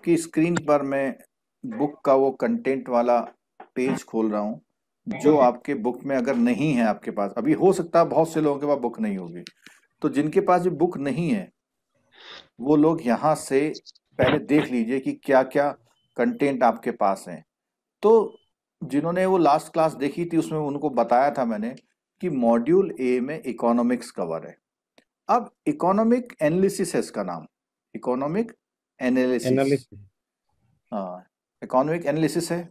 आपकी स्क्रीन पर मैं बुक का वो कंटेंट वाला पेज खोल रहा हूँ जो हम्म। आपके बुक में अगर नहीं है आपके पास अभी हो सकता है बहुत से लोगों के पास बुक नहीं होगी तो जिनके पास भी बुक नहीं है वो लोग यहाँ से पहले देख लीजिए कि क्या क्या कंटेंट आपके पास है तो जिन्होंने वो लास्ट क्लास देखी थी उसमें उनको बताया था मैंने कि मॉड्यूल ए में इकोनॉमिक्स कवर है अब इकोनॉमिक एनालिसिस है इसका नाम इकोनॉमिक एनालिसिस इकोनॉमिक एनालिसिस है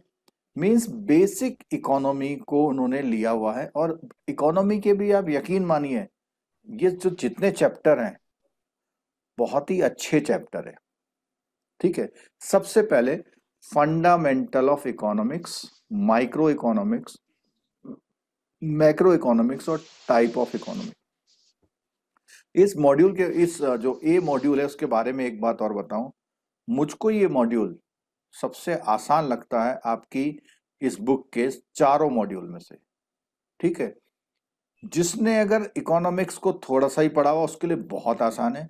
मींस बेसिक इकोनॉमी को उन्होंने लिया हुआ है और इकोनॉमी के भी आप यकीन मानिए ये जो जितने चैप्टर हैं बहुत ही अच्छे चैप्टर है ठीक है सबसे पहले fundamental of economics micro economics macro economics और टाइप ऑफ इकोनॉमिक इस मॉड्यूल के इस जो ए मॉड्यूल है उसके बारे में एक बात और बताऊं मुझको ये मॉड्यूल सबसे आसान लगता है आपकी इस बुक के चारों मॉड्यूल में से ठीक है जिसने अगर इकोनॉमिक्स को थोड़ा सा ही पढ़ा हुआ उसके लिए बहुत आसान है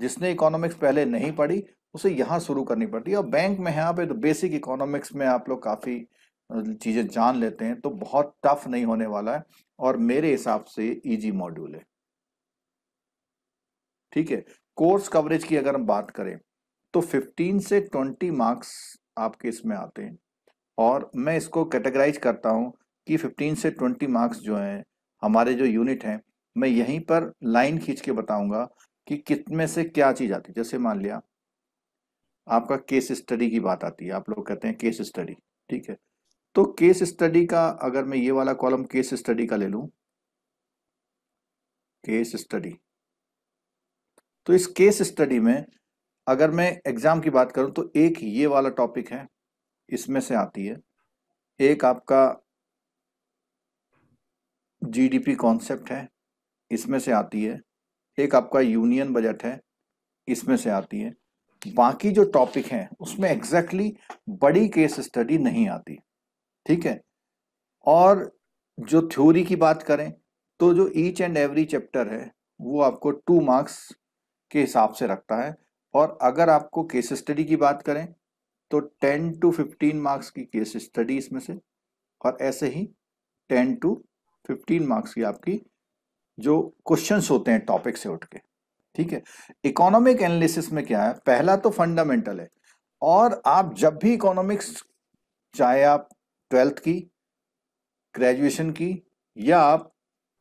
जिसने इकोनॉमिक्स पहले नहीं पढ़ी उसे यहाँ शुरू करनी पड़ती है और बैंक में यहाँ पे तो बेसिक इकोनॉमिक्स में आप लोग काफ़ी चीज़ें जान लेते हैं तो बहुत टफ नहीं होने वाला है और मेरे हिसाब से ईजी मॉड्यूल है ठीक है कोर्स कवरेज की अगर हम बात करें तो 15 से 20 मार्क्स आपके इसमें आते हैं और मैं इसको कैटेगराइज करता हूँ कि 15 से 20 मार्क्स जो हैं हमारे जो यूनिट हैं मैं यहीं पर लाइन खींच के बताऊंगा कि कितने से क्या चीज़ आती है जैसे मान लिया आपका केस स्टडी की बात आती है आप लोग कहते हैं केस स्टडी ठीक है तो केस स्टडी का अगर मैं ये वाला कॉलम केस स्टडी का ले लू केस स्टडी तो इस केस स्टडी में अगर मैं एग्जाम की बात करूं तो एक ये वाला टॉपिक है इसमें से आती है एक आपका जीडीपी कॉन्सेप्ट है इसमें से आती है एक आपका यूनियन बजट है इसमें से आती है बाकी जो टॉपिक हैं उसमें एग्जैक्टली exactly बड़ी केस स्टडी नहीं आती ठीक है और जो थ्योरी की बात करें तो जो ईच एंड एवरी चैप्टर है वो आपको टू मार्क्स के हिसाब से रखता है और अगर आपको केस स्टडी की बात करें तो 10 टू 15 मार्क्स की केस स्टडी इसमें से और ऐसे ही 10 टू 15 मार्क्स की आपकी जो क्वेश्चंस होते हैं टॉपिक से उठ के ठीक है इकोनॉमिक एनालिसिस में क्या है पहला तो फंडामेंटल है और आप जब भी इकोनॉमिक्स चाहे आप ट्वेल्थ की ग्रेजुएशन की या आप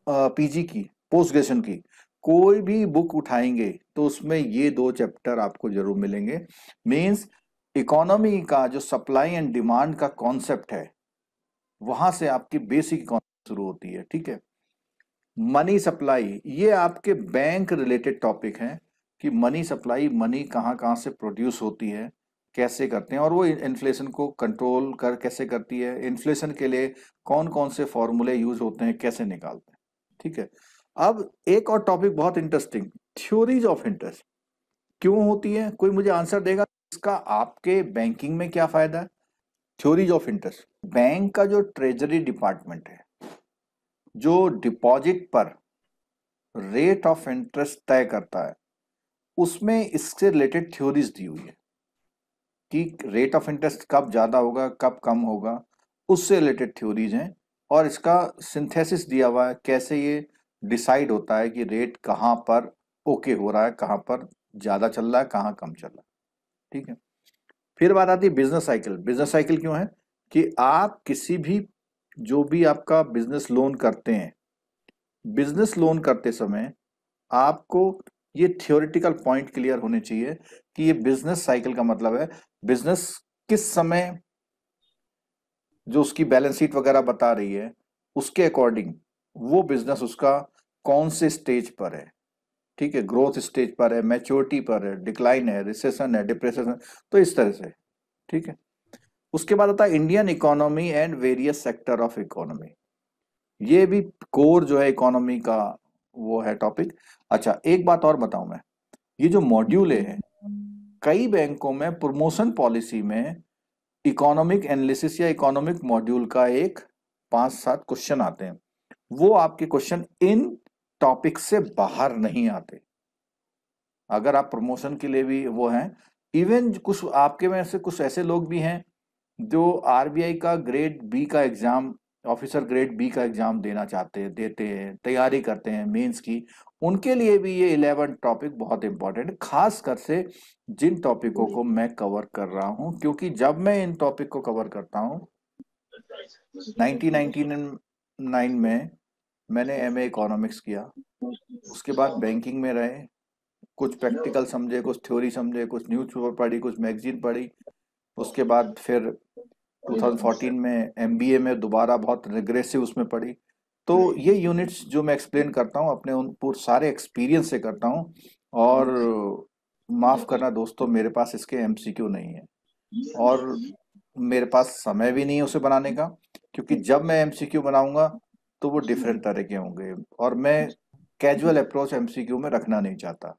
पीजी की पोस्ट ग्रेजुएशन की कोई भी बुक उठाएंगे तो उसमें ये दो चैप्टर आपको जरूर मिलेंगे मीन्स इकोनॉमी का जो सप्लाई एंड डिमांड का कॉन्सेप्ट है वहां से आपकी बेसिक शुरू होती है ठीक है मनी सप्लाई ये आपके बैंक रिलेटेड टॉपिक हैं कि मनी सप्लाई मनी कहाँ कहाँ से प्रोड्यूस होती है कैसे करते हैं और वो इन्फ्लेशन को कंट्रोल कर कैसे करती है इन्फ्लेशन के लिए कौन कौन से फॉर्मूले यूज होते हैं कैसे निकालते हैं ठीक है अब एक और टॉपिक बहुत इंटरेस्टिंग थ्योरीज ऑफ इंटरेस्ट क्यों होती है कोई मुझे आंसर देगा इसका आपके बैंकिंग में क्या फायदा है थ्योरीज ऑफ इंटरेस्ट बैंक का जो ट्रेजरी डिपार्टमेंट है जो डिपॉजिट पर रेट ऑफ इंटरेस्ट तय करता है उसमें इससे रिलेटेड थ्योरीज दी हुई है कि रेट ऑफ इंटरेस्ट कब ज़्यादा होगा कब कम होगा उससे रिलेटेड थ्योरीज हैं और इसका सिंथेसिस दिया हुआ है कैसे ये डिसाइड होता है कि रेट कहाँ पर ओके हो रहा है कहाँ पर ज़्यादा चल रहा है कहाँ कम चल रहा है ठीक है फिर बात आती है बिजनेस साइकिल बिजनेस साइकिल क्यों है कि आप किसी भी जो भी आपका बिजनेस लोन करते हैं बिजनेस लोन करते समय आपको ये थियोरिटिकल पॉइंट क्लियर होने चाहिए कि ये बिजनेस साइकिल का मतलब है बिजनेस किस समय जो उसकी बैलेंस शीट वगैरह बता रही है उसके अकॉर्डिंग वो बिजनेस उसका कौन से स्टेज पर है ठीक है ग्रोथ स्टेज पर है मैच्योरिटी पर है डिक्लाइन है रिसेशन है डिप्रेशन है तो इस तरह से ठीक है उसके बाद आता है Indian economy and various sector of economy ये भी कोर जो है इकोनॉमी का वो है टॉपिक अच्छा एक बात और बताऊं मैं ये जो मॉड्यूल हैं कई बैंकों में प्रमोशन पॉलिसी में इकोनॉमिक एनालिसिस या इकोनॉमिक मॉड्यूल का एक पांच सात क्वेश्चन आते हैं वो आपके क्वेश्चन इन टॉपिक से बाहर नहीं आते अगर आप प्रमोशन के लिए भी वो हैं इवन कुछ आपके में से कुछ ऐसे लोग भी हैं जो आरबीआई का ग्रेड बी का एग्जाम ऑफिसर ग्रेड बी का एग्जाम देना चाहते हैं देते हैं तैयारी करते हैं मेंस की उनके लिए भी ये इलेवन टॉपिक बहुत इंपॉर्टेंट खास कर से जिन टॉपिकों को मैं कवर कर रहा हूं क्योंकि जब मैं इन टॉपिक को कवर करता हूँ 1999 नाइन में मैंने एम इकोनॉमिक्स किया उसके बाद बैंकिंग में रहे कुछ प्रैक्टिकल समझे कुछ थ्योरी समझे कुछ न्यूज पेपर पढ़ी कुछ मैगजीन पढ़ी उसके बाद फिर 2014 में एम में दोबारा बहुत रिग्रेसिव उसमें पढ़ी तो ये यूनिट्स जो मैं एक्सप्लेन करता हूँ अपने उन पूरे सारे एक्सपीरियंस से करता हूँ और माफ़ करना दोस्तों मेरे पास इसके एम नहीं है और मेरे पास समय भी नहीं है उसे बनाने का क्योंकि जब मैं एमसीक्यू बनाऊंगा तो वो डिफरेंट तरह के होंगे और मैं कैजुअल अप्रोच एमसीक्यू में रखना नहीं चाहता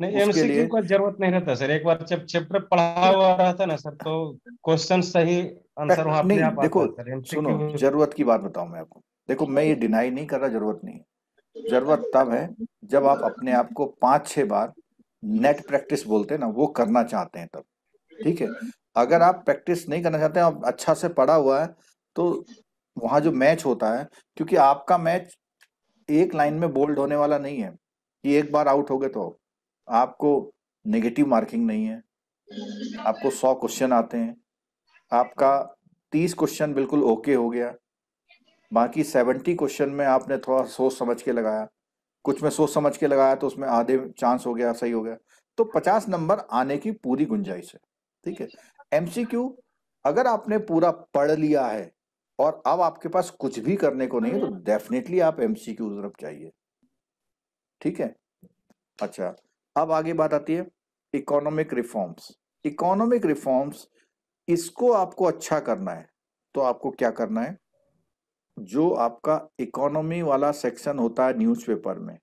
नहीं एमसीक्यू का जरूरत नहीं रहता सर एक बार जब चैप्टर पढ़ा हुआ ना सर तो क्वेश्चन सही आंसर वहां देखो सुनो जरूरत की बात बताऊं मैं आपको देखो मैं ये डिनाई नहीं कर रहा जरूरत नहीं जरूरत तब है जब आप अपने आप को पांच छह बार नेट प्रैक्टिस बोलते हैं ना वो करना चाहते हैं तब ठीक है अगर आप प्रैक्टिस नहीं करना चाहते हैं अच्छा से पढ़ा हुआ है तो वहां जो मैच होता है क्योंकि आपका मैच एक लाइन में बोल्ड होने वाला नहीं है कि एक बार आउट हो गए तो आपको नेगेटिव मार्किंग नहीं है आपको सौ क्वेश्चन आते हैं आपका तीस क्वेश्चन बिल्कुल ओके हो गया बाकी सेवेंटी क्वेश्चन में आपने थोड़ा सोच समझ के लगाया कुछ में सोच समझ के लगाया तो उसमें आधे चांस हो गया सही हो गया तो पचास नंबर आने की पूरी गुंजाइश है ठीक है एमसीक्यू अगर आपने पूरा पढ़ लिया है और अब आपके पास कुछ भी करने को नहीं है तो डेफिनेटली हम्म। आप एमसीक्यू की तरफ जाइए ठीक है अच्छा अब आगे बात आती है इकोनॉमिक रिफॉर्म्स इकोनॉमिक रिफॉर्म्स इसको आपको अच्छा करना है तो आपको क्या करना है जो आपका इकोनॉमी वाला सेक्शन होता है न्यूज़पेपर में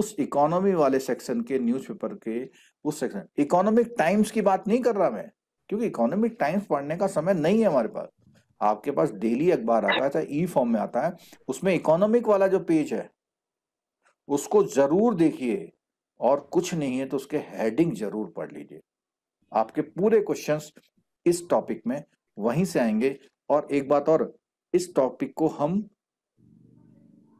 उस इकोनॉमी वाले सेक्शन के न्यूज़पेपर के उस सेक्शन इकोनॉमिक टाइम्स की बात नहीं कर रहा मैं क्योंकि इकोनॉमिक टाइम्स पढ़ने का समय नहीं है हमारे पास आपके पास डेली अखबार आता है चाहे ई फॉर्म में आता है उसमें इकोनॉमिक वाला जो पेज है उसको जरूर देखिए और कुछ नहीं है तो उसके हेडिंग जरूर पढ़ लीजिए आपके पूरे क्वेश्चंस इस टॉपिक में वहीं से आएंगे और एक बात और इस टॉपिक को हम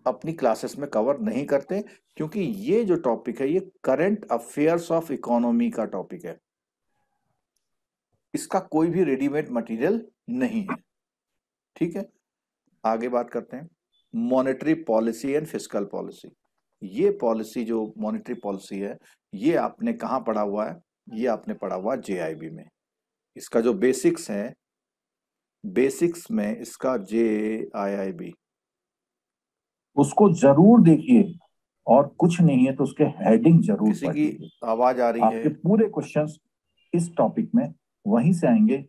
अपनी क्लासेस में कवर नहीं करते क्योंकि ये जो टॉपिक है ये करंट अफेयर्स ऑफ इकोनॉमी का टॉपिक है इसका कोई भी रेडीमेड मटेरियल नहीं है ठीक है आगे बात करते हैं monetary policy and physical policy ये पॉलिसी जो मॉनेटरी पॉलिसी है ये आपने कहाँ पढ़ा हुआ है ये आपने पढ़ा हुआ जे में इसका जो बेसिक्स है बेसिक्स में इसका जे उसको जरूर देखिए और कुछ नहीं है तो उसके हेडिंग जरूर किसी की आवाज आ रही आपके है आपके पूरे क्वेश्चंस इस टॉपिक में वहीं से आएंगे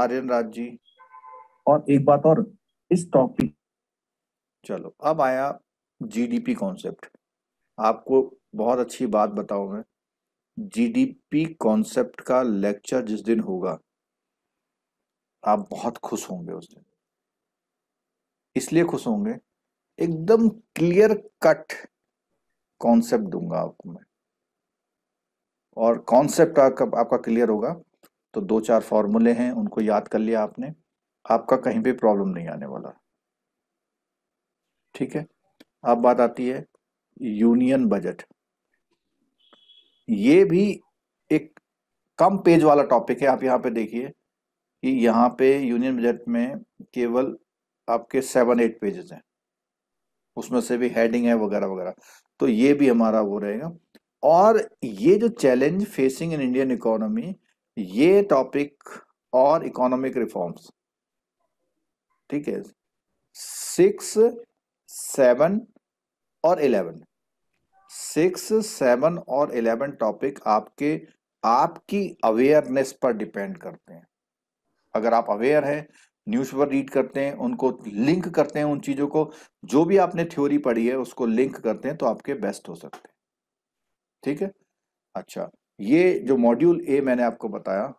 आर्यन राज जी और एक बात और इस टॉपिक चलो अब आया जीडीपी कॉन्सेप्ट आपको बहुत अच्छी बात बताऊं मैं जीडीपी कॉन्सेप्ट का लेक्चर जिस दिन होगा आप बहुत खुश होंगे उस दिन इसलिए खुश होंगे एकदम क्लियर कट कॉन्सेप्ट दूंगा आपको मैं और कॉन्सेप्ट आपका आपका क्लियर होगा तो दो चार फॉर्मूले हैं उनको याद कर लिया आपने आपका कहीं पे प्रॉब्लम नहीं आने वाला ठीक है अब बात आती है यूनियन बजट ये भी एक कम पेज वाला टॉपिक है आप यहां पे देखिए कि यहाँ पे यूनियन बजट में केवल आपके सेवन एट पेजेस हैं उसमें से भी हेडिंग है वगैरह वगैरह तो ये भी हमारा वो रहेगा और ये जो challenge facing in Indian economy ये टॉपिक और इकोनॉमिक रिफॉर्म्स ठीक है सिक्स सेवन और इलेवन सिक्स सेवन और इलेवन टॉपिक आपके आपकी अवेयरनेस पर डिपेंड करते हैं अगर आप अवेयर हैं न्यूज पर रीड करते हैं उनको लिंक करते हैं उन चीजों को जो भी आपने थ्योरी पढ़ी है उसको लिंक करते हैं तो आपके बेस्ट हो सकते हैं ठीक है अच्छा ये जो मॉड्यूल ए मैंने आपको बताया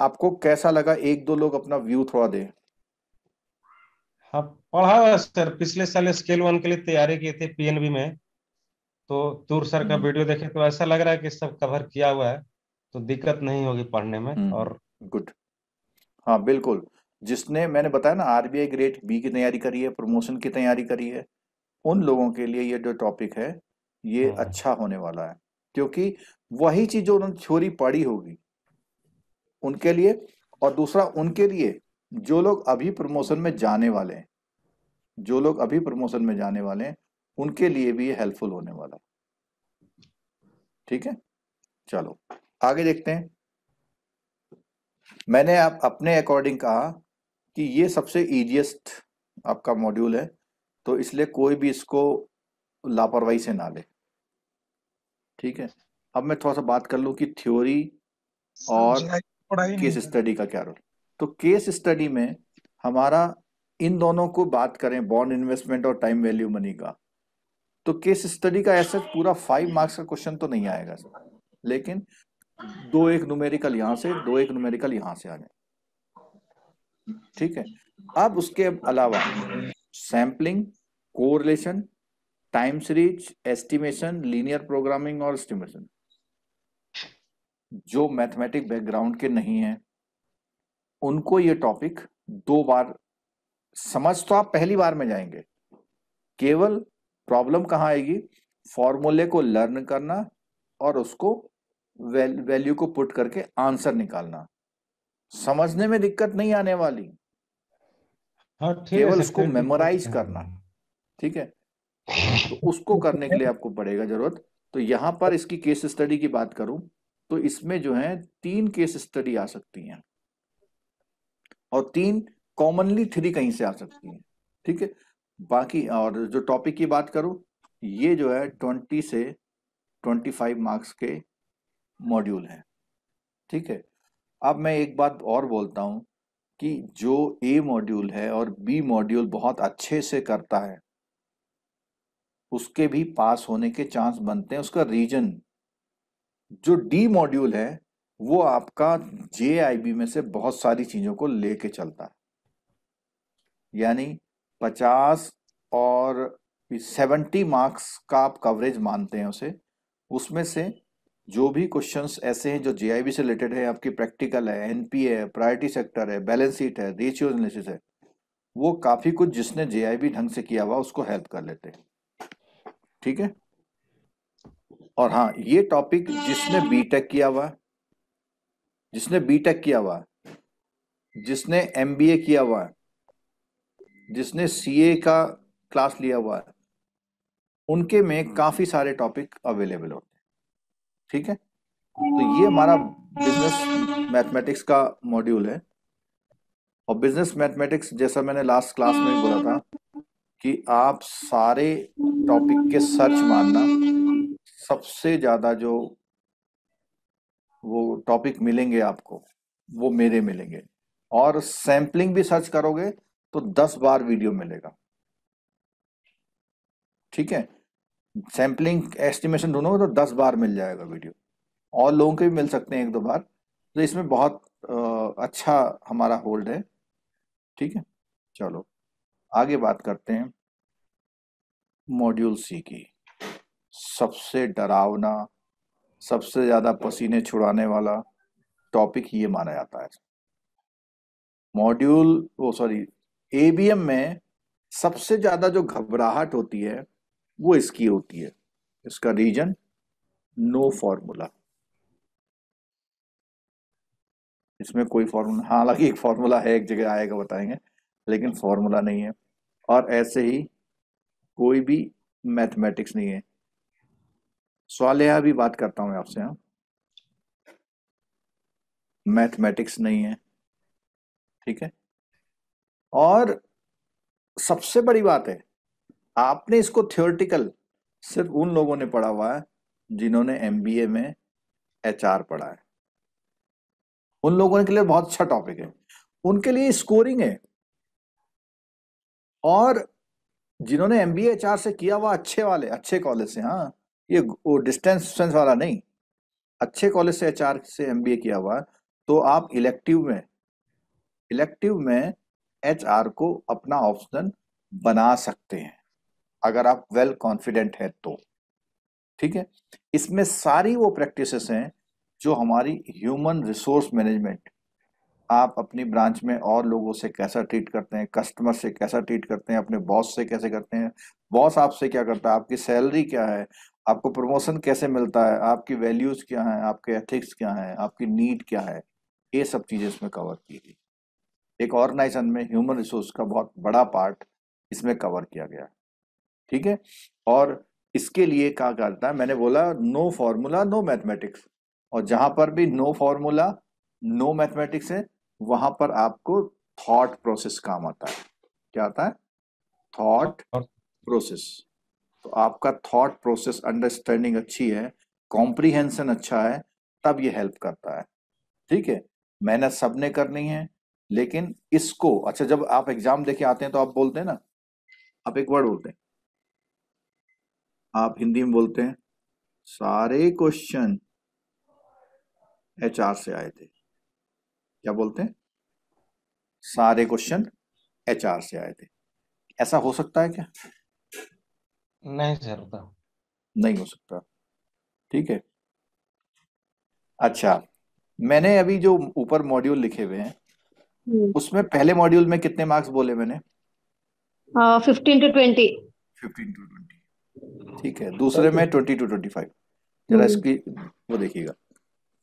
आपको कैसा लगा एक दो लोग अपना व्यू थोड़ा दें हाँ पढ़ा हुआ सर पिछले साल स्केल वन के लिए तैयारी किए थे पीएनबी में तो दूर सर का हम्म। वीडियो देखे तो ऐसा लग रहा है कि सब कवर किया हुआ है तो दिक्कत नहीं होगी पढ़ने में हम्म। और गुड हाँ बिल्कुल जिसने मैंने बताया ना आरबीआई ग्रेड बी की तैयारी करी है प्रमोशन की तैयारी करी है उन लोगों के लिए ये जो टॉपिक है ये हाँ। अच्छा होने वाला है क्योंकि वही चीज जो उन्होंने थ्योरी पढ़ी होगी उनके लिए और दूसरा उनके लिए जो लोग अभी प्रमोशन में जाने वाले हैं जो लोग अभी प्रमोशन में जाने वाले हैं उनके लिए भी ये हेल्पफुल होने वाला है ठीक है चलो आगे देखते हैं मैंने आप अपने अकॉर्डिंग कहा कि ये सबसे ईजिएस्ट आपका मॉड्यूल है तो इसलिए कोई भी इसको लापरवाही से ना ले ठीक है अब मैं थोड़ा सा बात कर लूं कि थ्योरी और केस तो स्टडी का क्या रोल तो केस स्टडी में हमारा इन दोनों को बात करें बॉन्ड इन्वेस्टमेंट और टाइम वैल्यू मनी का तो केस स्टडी का ऐसे पूरा फाइव मार्क्स का क्वेश्चन तो नहीं आएगा लेकिन दो एक न्यूमेरिकल यहां से दो एक न्यूमेरिकल यहां से आ जाए ठीक है अब उसके अलावा sampling correlation time series estimation linear programming और एस्टिमेशन जो मैथमेटिक बैकग्राउंड के नहीं है उनको ये टॉपिक दो बार समझ तो आप पहली बार में जाएंगे केवल प्रॉब्लम कहाँ आएगी फॉर्मूले को लर्न करना और उसको वैल्यू को पुट करके आंसर निकालना समझने में दिक्कत नहीं आने वाली हाँ, केवल उसको मेमोराइज करना ठीक है तो उसको करने के लिए आपको पड़ेगा जरूरत तो यहां पर इसकी केस स्टडी की बात करूं तो इसमें जो है तीन केस स्टडी आ सकती हैं और तीन कॉमनली थ्री कहीं से आ सकती है ठीक है बाकी और जो टॉपिक की बात करूं ये जो है ट्वेंटी से ट्वेंटी फाइव मार्क्स के मॉड्यूल हैं ठीक है अब मैं एक बात और बोलता हूं कि जो ए मॉड्यूल है और बी मॉड्यूल बहुत अच्छे से करता है उसके भी पास होने के चांस बनते हैं उसका रीजन जो डी मॉड्यूल है वो आपका जे में से बहुत सारी चीजों को लेके चलता है यानी पचास और सेवेंटी मार्क्स का आप कवरेज मानते हैं उसे उसमें से जो भी क्वेश्चंस ऐसे हैं जो जे से रिलेटेड है आपकी प्रैक्टिकल है एनपीए है प्रायोरिटी सेक्टर है बैलेंस शीट है रेशियो एनालिसिस है वो काफी कुछ जिसने जे ढंग से किया हुआ उसको हेल्प कर लेते हैं ठीक है और हाँ ये टॉपिक जिसने बीटेक किया हुआ जिसने बीटेक किया हुआ जिसने एमबीए किया हुआ जिसने सीए का क्लास लिया हुआ है उनके में काफी सारे टॉपिक अवेलेबल होते हैं ठीक है तो ये हमारा बिजनेस मैथमेटिक्स का मॉड्यूल है और बिजनेस मैथमेटिक्स जैसा मैंने लास्ट क्लास में बोला था कि आप सारे टॉपिक के सर्च मारना सबसे ज्यादा जो वो टॉपिक मिलेंगे आपको वो मेरे मिलेंगे और सैम्पलिंग भी सर्च करोगे तो दस बार वीडियो मिलेगा ठीक है सैम्पलिंग एस्टिमेशन ढूंढोगे तो दस बार मिल जाएगा वीडियो और लोगों के भी मिल सकते हैं एक दो बार तो इसमें बहुत आ, अच्छा हमारा होल्ड है ठीक है चलो आगे बात करते हैं मॉड्यूल सी की सबसे डरावना सबसे ज्यादा पसीने छुड़ाने वाला टॉपिक ये माना जाता है मॉड्यूल वो सॉरी एबीएम में सबसे ज्यादा जो घबराहट होती है वो इसकी होती है इसका रीजन नो फॉर्मूला इसमें कोई फॉर्मूला हालांकि एक फॉर्मूला है एक जगह आएगा बताएंगे लेकिन फॉर्मूला नहीं है और ऐसे ही कोई भी मैथमेटिक्स नहीं है स्वालया भी बात करता हूं मैं आपसे हाँ मैथमेटिक्स नहीं है ठीक है और सबसे बड़ी बात है आपने इसको थियोरटिकल सिर्फ उन लोगों ने पढ़ा हुआ है जिन्होंने एमबीए में एचआर पढ़ा है उन लोगों के लिए बहुत अच्छा टॉपिक है उनके लिए स्कोरिंग है और जिन्होंने एमबीए एचआर से किया हुआ अच्छे वाले अच्छे कॉलेज से हाँ ये वो डिस्टेंस वाला नहीं अच्छे कॉलेज से एच से एम किया हुआ तो आप इलेक्टिव में इलेक्टिव में एच को अपना ऑप्शन बना सकते हैं अगर आप वेल कॉन्फिडेंट हैं तो ठीक है इसमें सारी वो प्रैक्टिसेस हैं जो हमारी ह्यूमन रिसोर्स मैनेजमेंट आप अपनी ब्रांच में और लोगों से कैसा ट्रीट करते हैं कस्टमर से कैसा ट्रीट करते हैं अपने बॉस से कैसे करते हैं बॉस आपसे क्या करता है आपकी सैलरी क्या है आपको प्रमोशन कैसे मिलता है आपकी वैल्यूज क्या हैं आपके एथिक्स क्या हैं आपकी नीड क्या है ये सब चीज़ें इसमें कवर की गई एक ऑर्गेनाइजेशन में ह्यूमन रिसोर्स का बहुत बड़ा पार्ट इसमें कवर किया गया ठीक है और इसके लिए क्या करता है मैंने बोला नो फॉर्मूला नो मैथमेटिक्स और जहां पर भी नो फार्मूला नो मैथमेटिक्स है वहां पर आपको थॉट प्रोसेस काम आता है क्या आता है थॉट प्रोसेस तो आपका थॉट प्रोसेस अंडरस्टैंडिंग अच्छी है कॉम्प्रीहेंशन अच्छा है तब ये हेल्प करता है ठीक है मेहनत सबने करनी है लेकिन इसको अच्छा जब आप एग्जाम देके आते हैं तो आप बोलते हैं ना आप एक वर्ड बोलते हैं आप हिंदी में बोलते हैं सारे क्वेश्चन एचआर से आए थे क्या बोलते हैं सारे क्वेश्चन एचआर से आए थे ऐसा हो सकता है क्या नहीं सर नहीं हो सकता ठीक है अच्छा मैंने अभी जो ऊपर मॉड्यूल लिखे हुए हैं हम्म। उसमें पहले मॉड्यूल में कितने मार्क्स बोले मैंने fifteen to twenty fifteen to twenty ठीक है दूसरे में ट्वेंटी टू ट्वेंटी फाइव जरा हम्म। इसकी वो देखिएगा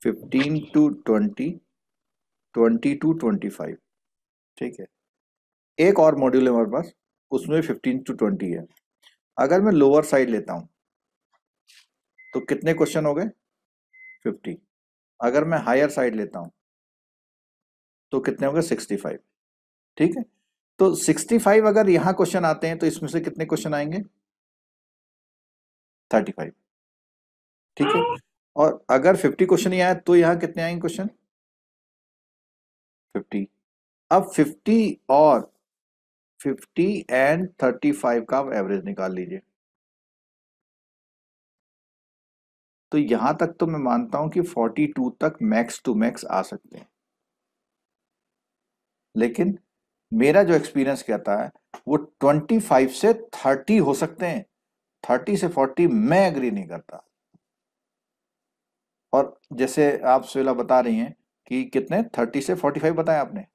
fifteen to twenty twenty to twenty five ठीक है एक और मॉड्यूल है हमारे पास उसमें फिफ्टीन टू ट्वेंटी है अगर मैं लोअर साइड लेता हूं तो कितने क्वेश्चन हो गए फिफ्टी अगर मैं हायर साइड लेता हूं तो कितने हो गए सिक्सटी फाइव ठीक है तो सिक्सटी फाइव अगर यहां क्वेश्चन आते हैं तो इसमें से कितने क्वेश्चन आएंगे थर्टी फाइव ठीक है और अगर फिफ्टी क्वेश्चन ही आए तो यहां कितने आएंगे क्वेश्चन फिफ्टी अब फिफ्टी और फिफ्टी एंड थर्टी फाइव का एवरेज निकाल लीजिए तो यहां तक तो मैं मानता हूं कि फोर्टी टू तक मैक्स टू मैक्स आ सकते हैं लेकिन मेरा जो एक्सपीरियंस कहता है वो ट्वेंटी फाइव से थर्टी हो सकते हैं थर्टी से फोर्टी मैं एग्री नहीं करता और जैसे आप सुला बता रही हैं कि कितने थर्टी से फोर्टी फाइव बताया आपने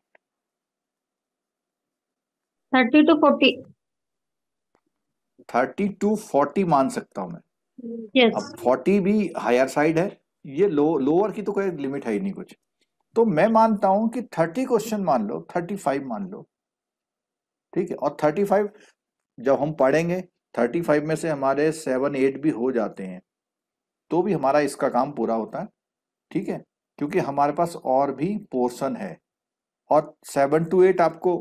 thirty to forty thirty to forty मान सकता हूँ मैं yes. अब फोर्टी भी हायर साइड है ये लो लोअर की तो कोई लिमिट है ही नहीं कुछ तो मैं मानता हूं कि थर्टी क्वेश्चन मान लो थर्टी फाइव मान लो ठीक है और थर्टी फाइव जब हम पढ़ेंगे थर्टी फाइव में से हमारे सेवन एट भी हो जाते हैं तो भी हमारा इसका काम पूरा होता है ठीक है क्योंकि हमारे पास और भी पोर्सन है और सेवन टू एट आपको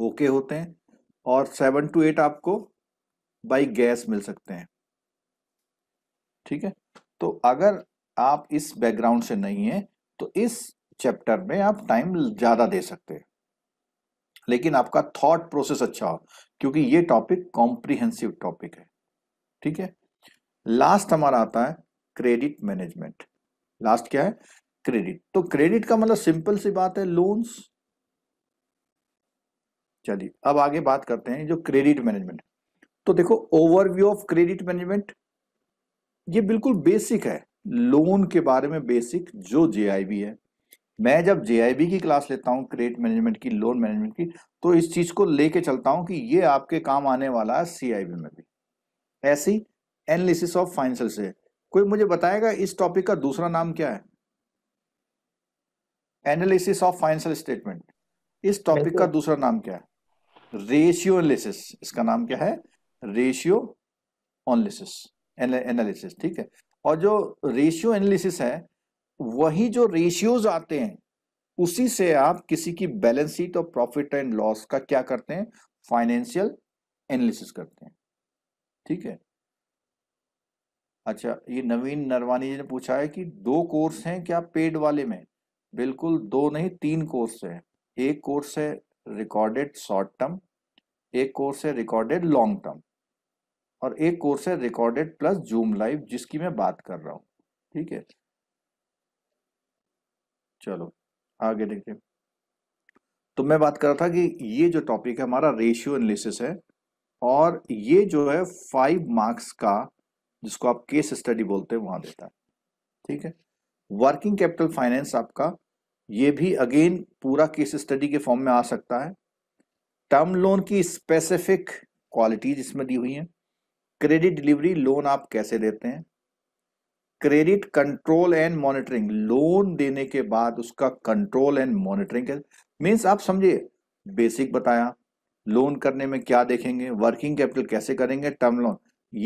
ओके होते हैं और सेवन टू एट आपको बाई गैस मिल सकते हैं ठीक है तो अगर आप इस बैकग्राउंड से नहीं है तो इस चैप्टर में आप टाइम ज़्यादा दे सकते हैं लेकिन आपका थॉट प्रोसेस अच्छा हो क्योंकि ये टॉपिक कॉम्प्रिहेंसिव टॉपिक है ठीक है लास्ट हमारा आता है क्रेडिट मैनेजमेंट लास्ट क्या है क्रेडिट तो क्रेडिट का मतलब सिंपल सी बात है लोन्स चलिए अब आगे बात करते हैं जो क्रेडिट मैनेजमेंट तो देखो ओवरव्यू ऑफ क्रेडिट मैनेजमेंट ये बिल्कुल बेसिक है लोन के बारे में बेसिक जो जे है मैं जब जेआईबी की क्लास लेता हूँ क्रेडिट मैनेजमेंट की लोन मैनेजमेंट की तो इस चीज को लेके चलता हूँ कि ये आपके काम आने वाला है सीआईबी में भी ऐसी एनालिसिस ऑफ फाइनेंशियल से कोई मुझे बताएगा इस टॉपिक का दूसरा नाम क्या है एनालिसिस ऑफ फाइनेंशियल स्टेटमेंट इस टॉपिक का दूसरा नाम क्या है रेशियो एनालिसिस इसका नाम क्या है रेशियो ऑनलिसिस एनालिसिस ठीक है और जो रेशियो एनालिसिस है वही जो रेशियोज आते हैं उसी से आप किसी की बैलेंस शीट और प्रॉफिट एंड लॉस का क्या करते हैं फाइनेंशियल एनालिसिस करते हैं ठीक है अच्छा ये नवीन नरवानी जी ने पूछा है कि दो कोर्स हैं क्या पेड वाले में बिल्कुल दो नहीं तीन कोर्स है एक कोर्स है रिकॉर्डेड शॉर्ट टर्म एक कोर्स है रिकॉर्डेड लॉन्ग टर्म और एक कोर्स है रिकॉर्डेड प्लस जूम लाइव जिसकी मैं बात कर रहा हूं ठीक है चलो आगे देखिए तो मैं बात कर रहा था कि ये जो टॉपिक है हमारा रेशियो एनालिसिस है और ये जो है फाइव मार्क्स का जिसको आप केस स्टडी बोलते हैं वहां देता है ठीक है वर्किंग कैपिटल फाइनेंस आपका ये भी अगेन पूरा केस स्टडी के फॉर्म में आ सकता है टर्म लोन की स्पेसिफिक क्वालिटीज इसमें दी हुई हैं क्रेडिट डिलीवरी लोन आप कैसे देते हैं credit control and monitoring loan देने के बाद उसका कंट्रोल एंड मॉनिटरिंग मीन्स आप समझिए बेसिक बताया लोन करने में क्या देखेंगे वर्किंग कैपिटल कैसे करेंगे टर्म लोन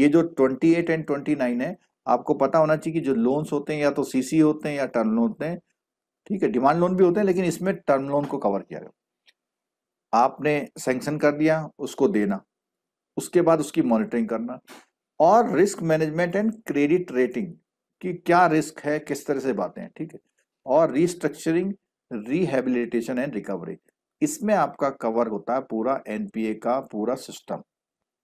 ये जो 28 एंड 29 है आपको पता होना चाहिए कि जो लोन्स होते हैं या तो सीसी होते हैं या टर्म लोन होते हैं ठीक है डिमांड लोन भी होते हैं लेकिन इसमें टर्म लोन को कवर किया गया आपने सेंक्शन कर दिया उसको देना उसके बाद उसकी मॉनिटरिंग करना और risk management and credit rating कि क्या रिस्क है किस तरह से बातें हैं ठीक है और रिस्ट्रक्चरिंग रिहेबिलिटेशन एंड रिकवरी इसमें आपका कवर होता है पूरा एनपीए का पूरा सिस्टम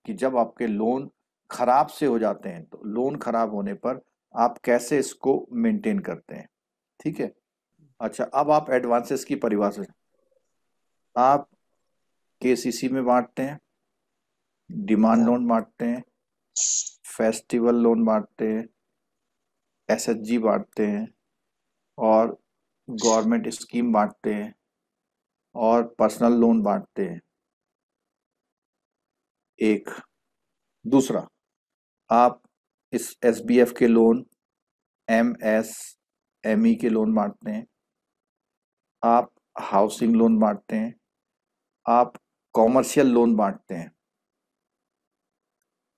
कि जब आपके लोन खराब से हो जाते हैं तो लोन खराब होने पर आप कैसे इसको मेंटेन करते हैं ठीक है अच्छा अब आप एडवांसेस की परिभाषा आप केसीसी में बांटते हैं डिमांड लोन बांटते हैं फेस्टिवल लोन बांटते हैं एसएचजी बांटते हैं और गवर्नमेंट स्कीम बांटते हैं और पर्सनल लोन बांटते हैं एक दूसरा आप इस एस के loan M S M E के लोन बांटते हैं आप हाउसिंग लोन बांटते हैं आप कॉमर्शियल लोन बांटते हैं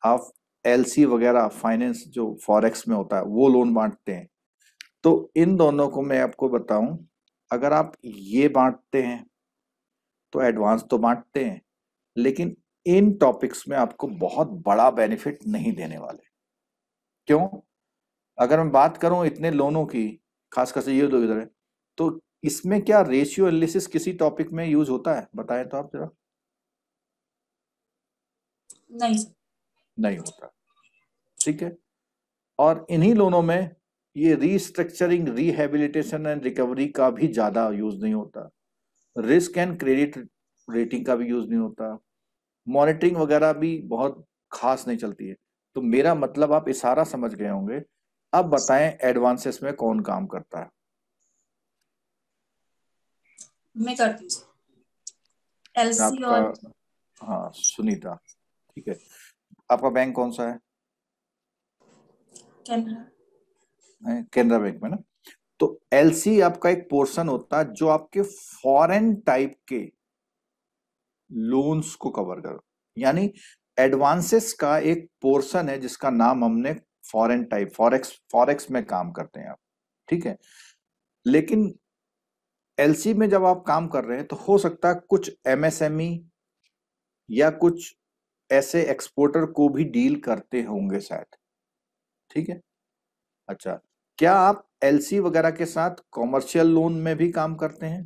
आप एलसी वगैरह फाइनेंस जो फॉरेक्स में होता है वो लोन बांटते हैं तो इन दोनों को मैं आपको बताऊं अगर आप ये बांटते हैं तो एडवांस तो बांटते हैं लेकिन इन टॉपिक्स में आपको बहुत बड़ा बेनिफिट नहीं देने वाले क्यों अगर मैं बात करूं इतने लोनों की खासकर से ये दो इधर है तो इसमें क्या रेशियो एनालिसिस किसी टॉपिक में यूज होता है बताएं तो आप जरा नहीं नहीं होता ठीक है और इन्हीं लोनों में ये रीस्ट्रक्चरिंग रिहेबिलिटेशन एंड रिकवरी का भी ज्यादा यूज नहीं होता रिस्क एंड क्रेडिट रेटिंग का भी यूज नहीं होता मॉनिटरिंग वगैरह भी बहुत खास नहीं चलती है तो मेरा मतलब आप इशारा समझ गए होंगे अब बताएं एडवांसेस में कौन काम करता है मैं करती हूँ हाँ सुनीता ठीक है आपका बैंक कौन सा है केनरा बैंक में ना तो एलसी आपका एक पोर्शन होता है जो आपके फॉरेन टाइप के लोन्स को कवर करो यानी एडवांसेस का एक पोर्शन है जिसका नाम हमने फॉरेन टाइप फॉरेक्स फॉरेक्स में काम करते हैं आप ठीक है लेकिन एलसी में जब आप काम कर रहे हैं तो हो सकता है कुछ एमएसएमई या कुछ ऐसे एक्सपोर्टर को भी डील करते होंगे शायद ठीक है अच्छा क्या आप एलसी वगैरह के साथ कॉमर्शियल लोन में भी काम करते हैं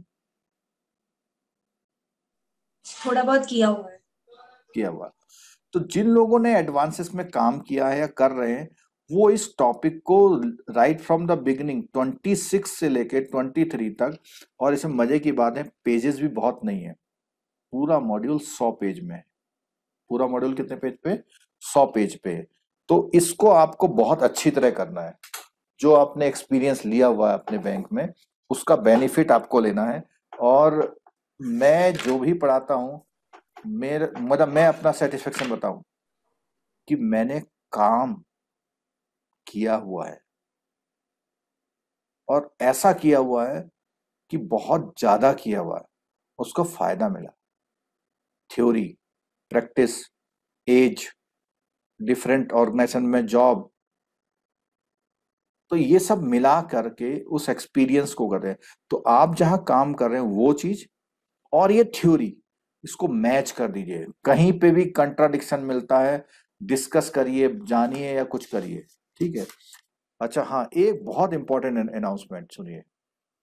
थोड़ा बहुत किया हुआ है किया हुआ तो जिन लोगों ने एडवांसेस में काम किया है या कर रहे हैं वो इस टॉपिक को राइट फ्रॉम द बिगिनिंग 26 से लेके 23 तक और इसमें मजे की बात है पेजेस भी बहुत नहीं है पूरा मॉड्यूल 100 पेज में है पूरा मॉड्यूल कितने पेज पे 100 पेज पे है तो इसको आपको बहुत अच्छी तरह करना है जो आपने एक्सपीरियंस लिया हुआ है अपने बैंक में उसका बेनिफिट आपको लेना है और मैं जो भी पढ़ाता हूँ मेरे मतलब मैं अपना सेटिस्फेक्शन बताऊं कि मैंने काम किया हुआ है और ऐसा किया हुआ है कि बहुत ज्यादा किया हुआ है उसको फायदा मिला theory practice as different organization में जॉब तो ये सब मिला करके उस एक्सपीरियंस को करें हैं तो आप जहां काम कर रहे हैं वो चीज और ये थ्योरी इसको मैच कर दीजिए कहीं पे भी कंट्राडिक्शन मिलता है डिस्कस करिए जानिए या कुछ करिए ठीक है अच्छा हाँ एक बहुत इंपॉर्टेंट अनाउंसमेंट सुनिए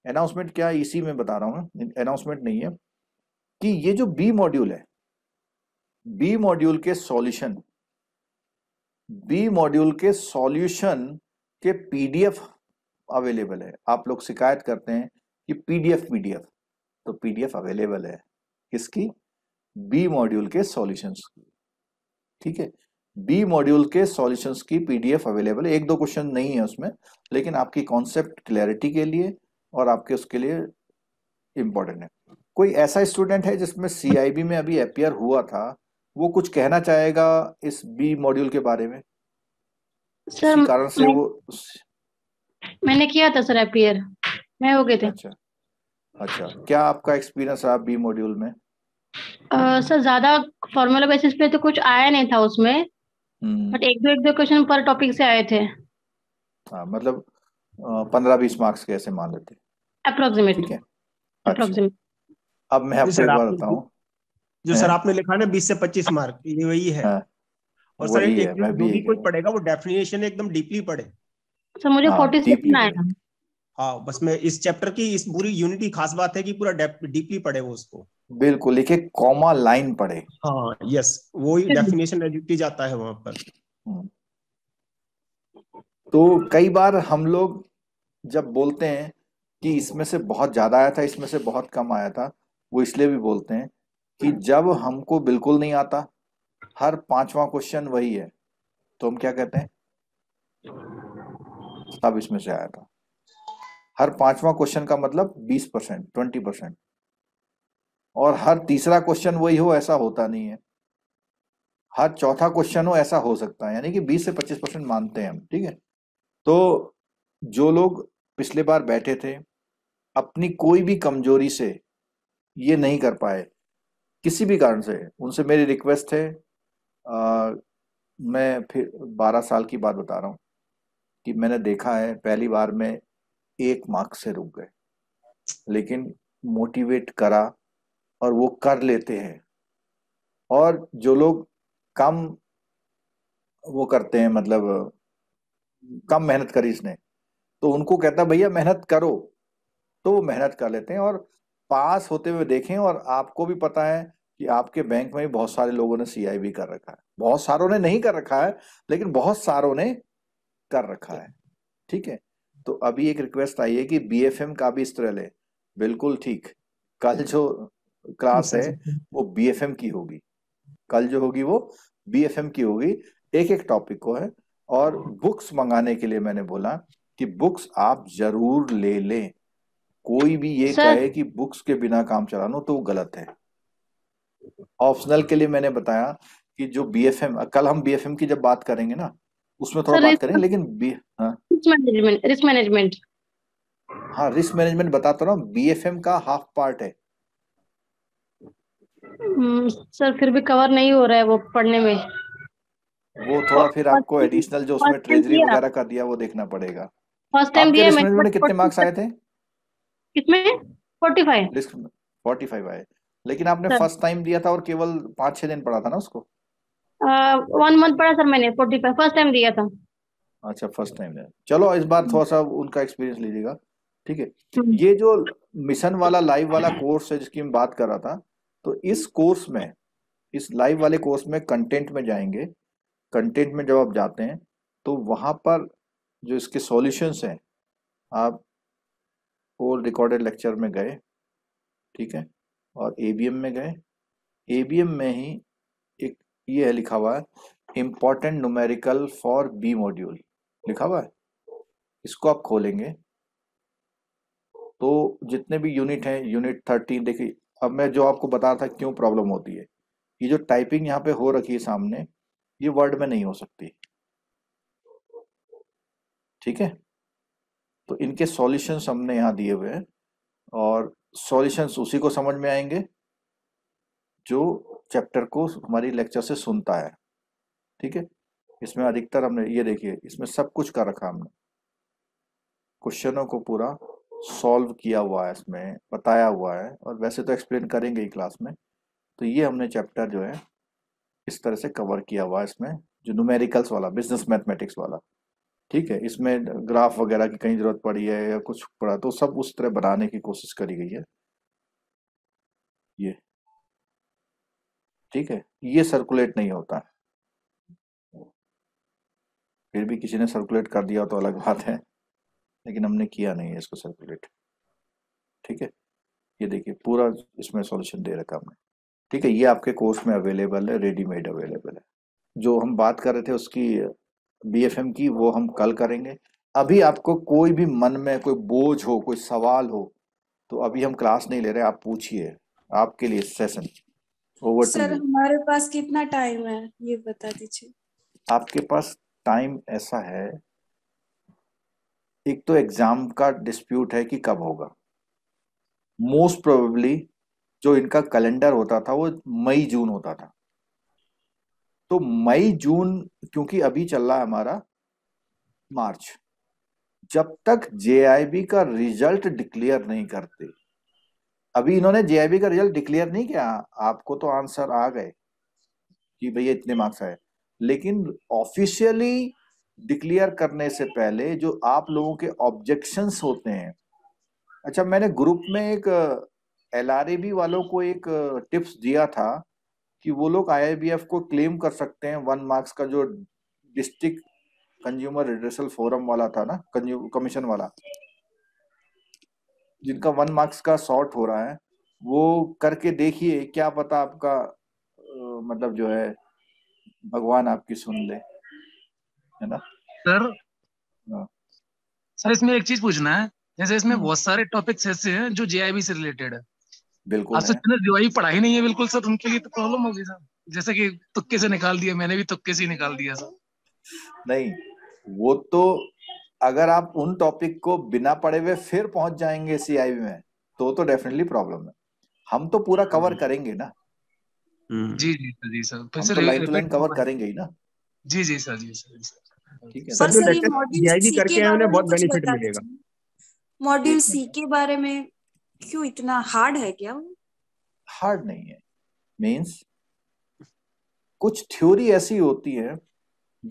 अनाउंसमेंट क्या है इसी में बता रहा हूँ अनाउंसमेंट नहीं है कि ये जो बी मॉड्यूल है बी मॉड्यूल के सॉल्यूशन बी मॉड्यूल के सॉल्यूशन के पीडीएफ अवेलेबल है आप लोग शिकायत करते हैं कि पीडीएफ पीडीएफ तो पीडीएफ अवेलेबल है किसकी बी मॉड्यूल के सॉल्यूशंस की ठीक है बी मॉड्यूल के सॉल्यूशंस की पीडीएफ अवेलेबल है एक दो क्वेश्चन नहीं है उसमें लेकिन आपकी कॉन्सेप्ट क्लैरिटी के लिए और आपके उसके लिए इम्पोर्टेंट है कोई ऐसा स्टूडेंट है जिसमें सी में अभी अपियर हुआ था वो कुछ कहना चाहेगा इस बी मॉड्यूल के बारे में सर कारण से वो मैंने किया था सर अपियर मैं हो गए थे अच्छा अच्छा क्या आपका एक्सपीरियंस रहा बी मॉड्यूल में सर ज्यादा फॉर्मूला बेसिस पे तो कुछ आया नहीं था उसमें हम्म। बट एक दो एक दो क्वेश्चन पर टॉपिक से आए थे हाँ मतलब पंद्रह बीस मार्क्स के ऐसे मान लेते अप्रोक्सीमेट ठीक है अप्रोक्सीमेट अच्छा। अब मैं आपसे एक बार बताऊं जो सर आपने लिखा ना बीस से पच्चीस मार्क ये वही है हाँ। और सर एक भी कोई पढ़ेगा वो डेफिनेशन एकदम डीपली पढ़े सर मुझे फोर्टी सिक्स आया हाँ बस मैं इस चैप्टर की इस पूरी यूनिटी खास बात है कि पूरा डीपली पढ़े वो उसको बिल्कुल लिखे कॉमा लाइन पड़े हाँ यस वो डेफिनेशन दी जाता है वहां पर हम्म। तो कई बार हम लोग जब बोलते हैं कि इसमें से बहुत ज्यादा आया था इसमें से बहुत कम आया था वो इसलिए भी बोलते हैं कि जब हमको बिल्कुल नहीं आता हर पांचवा क्वेश्चन वही है तो हम क्या कहते हैं सब इसमें से आया था हर पांचवा क्वेश्चन का मतलब बीस परसेंट ट्वेंटी परसेंट और हर तीसरा क्वेश्चन वही हो ऐसा होता नहीं है हर चौथा क्वेश्चन हो ऐसा हो सकता है यानी कि 20 से 25 परसेंट मानते हैं हम ठीक है तो जो लोग पिछले बार बैठे थे अपनी कोई भी कमजोरी से ये नहीं कर पाए किसी भी कारण से उनसे मेरी रिक्वेस्ट है आ, मैं फिर बारह साल की बात बता रहा हूँ कि मैंने देखा है पहली बार में एक मार्क्स से रुक गए लेकिन मोटिवेट करा और वो कर लेते हैं और जो लोग कम वो करते हैं मतलब कम मेहनत करी इसने तो उनको कहता भैया मेहनत करो तो वो मेहनत कर लेते हैं और पास होते हुए देखें और आपको भी पता है कि आपके बैंक में भी बहुत सारे लोगों ने सीआईबी कर रखा है बहुत सारों ने नहीं कर रखा है लेकिन बहुत सारों ने कर रखा है ठीक है तो अभी एक रिक्वेस्ट आई है कि बीएफएम का भी इस तरह ले बिल्कुल ठीक कल जो क्लास है वो एम की होगी कल जो होगी वो एम की होगी एक एक टॉपिक को है और बुक्स मंगाने के लिए मैंने बोला कि बुक्स आप जरूर ले लें कोई भी ये कहे कि बुक्स के बिना काम चलाना तो वो गलत है ऑप्शनल के लिए मैंने बताया कि जो एम कल हम एम की जब बात करेंगे ना उसमें थोड़ा बात करेंगे लेकिन B risk management risk management हाँ रिस्क मैनेजमेंट हाँ, बताता रहा बी एफ एम का हाफ पार्ट है हम्म, सर फिर भी कवर नहीं हो रहा है वो पढ़ने में वो थोड़ा फिर आपको एडिशनल जो उसमें ट्रेजरी वगैरह का दिया वो देखना पड़ेगा फर्स्ट टाइम दिया मैंने कितने मार्क्स आए थे इसमें 45 45 आए लेकिन आपने फर्स्ट टाइम दिया था और केवल 5-6 दिन पढ़ा था ना उसको वन मंथ पढ़ा सर मैंने 45 फर्स्ट टाइम दिया था अच्छा फर्स्ट टाइम दिया चलो इस बार हम्म। थोड़ा सा उनका एक्सपीरियंस लीजिएगा ठीक है हम्म। ये जो मिशन वाला लाइव वाला कोर्स है जिसकी मैं बात कर रहा था तो इस कोर्स में इस लाइव वाले कोर्स में कंटेंट में जाएंगे कंटेंट में जब आप जाते हैं तो वहाँ पर जो इसके सॉल्यूशंस हैं आप और रिकॉर्डेड लेक्चर में गए ठीक है और ए में गए ए में ही एक ये है लिखा हुआ है important numerical for B module लिखा हुआ है इसको आप खोलेंगे तो जितने भी यूनिट हैं यूनिट थर्टीन देखिए अब मैं जो आपको बता रहा था क्यों प्रॉब्लम होती है ये जो टाइपिंग यहाँ पे हो रखी है सामने ये वर्ड में नहीं हो सकती ठीक है तो इनके सॉल्यूशंस हमने यहाँ दिए हुए हैं और सॉल्यूशंस उसी को समझ में आएंगे जो चैप्टर को हमारी लेक्चर से सुनता है ठीक है इसमें अधिकतर हमने ये देखिए इसमें सब कुछ कर रखा हमने क्वेश्चनों को पूरा सॉल्व किया हुआ है इसमें बताया हुआ है और वैसे तो एक्सप्लेन करेंगे ही क्लास में तो ये हमने चैप्टर जो है इस तरह से कवर किया हुआ है इसमें जो न्यूमेरिकल्स वाला बिजनेस मैथमेटिक्स वाला ठीक है इसमें ग्राफ वगैरह की कहीं ज़रूरत पड़ी है या कुछ पड़ा तो सब उस तरह बनाने की कोशिश करी गई है ये ठीक है ये सर्कुलेट नहीं होता फिर भी किसी ने सर्कुलेट कर दिया तो अलग बात है लेकिन हमने किया नहीं है इसको सर्कुलेट ठीक है ये देखिए पूरा इसमें सॉल्यूशन दे रखा हमने ठीक है ये आपके कोर्स में अवेलेबल है रेडीमेड अवेलेबल है जो हम बात कर रहे थे उसकी बीएफएम की वो हम कल करेंगे अभी आपको कोई भी मन में कोई बोझ हो कोई सवाल हो तो अभी हम क्लास नहीं ले रहे आप पूछिए आपके लिए सेशन ओवर सर हमारे पास कितना टाइम है ये बता दीजिए आपके पास टाइम ऐसा है एक तो एग्जाम का डिस्प्यूट है कि कब होगा मोस्ट प्रोबेबली जो इनका कैलेंडर होता था वो मई जून होता था तो मई जून क्योंकि अभी चल रहा है हमारा मार्च जब तक जे का रिजल्ट डिक्लेयर नहीं करते अभी इन्होंने जेआईबी का रिजल्ट डिक्लेयर नहीं किया आपको तो आंसर आ गए कि भैया इतने मार्क्स आए लेकिन ऑफिशियली डिक्लेयर करने से पहले जो आप लोगों के ऑब्जेक्शंस होते हैं अच्छा मैंने ग्रुप में एक एल वालों को एक टिप्स दिया था कि वो लोग आई को क्लेम कर सकते हैं वन मार्क्स का जो डिस्ट्रिक्ट कंज्यूमर रिड्रेसल फोरम वाला था ना कमीशन वाला जिनका वन मार्क्स का शॉर्ट हो रहा है वो करके देखिए क्या पता आपका मतलब जो है भगवान आपकी सुन ले है ना सर हाँ। सर इसमें एक चीज पूछना है जैसे इसमें हाँ। बहुत सारे टॉपिक्स ऐसे हैं जो जेआईबी से रिलेटेड है बिल्कुल आपसे जिन्हें जेआईबी पढ़ाई नहीं है बिल्कुल सर उनके लिए तो प्रॉब्लम होगी सर जैसे कि तुक्के से निकाल दिया मैंने भी तुक्के से निकाल दिया सर नहीं वो तो अगर आप उन टॉपिक को बिना पढ़े हुए फिर पहुंच जाएंगे सीआईबी में तो तो डेफिनेटली प्रॉब्लम है हम तो पूरा कवर हम्म। करेंगे ना हम्म। जी जी जी सर फिर तो लाइन टू लाइन कवर करेंगे ही ना जी जी सर जी सर ठीक है सर डीआईबी करके आए उन्हें बहुत बेनिफिट मिलेगा मॉड्यूल सी के बारे में क्यों इतना हार्ड है क्या हार्ड नहीं है मींस कुछ थ्योरी ऐसी होती है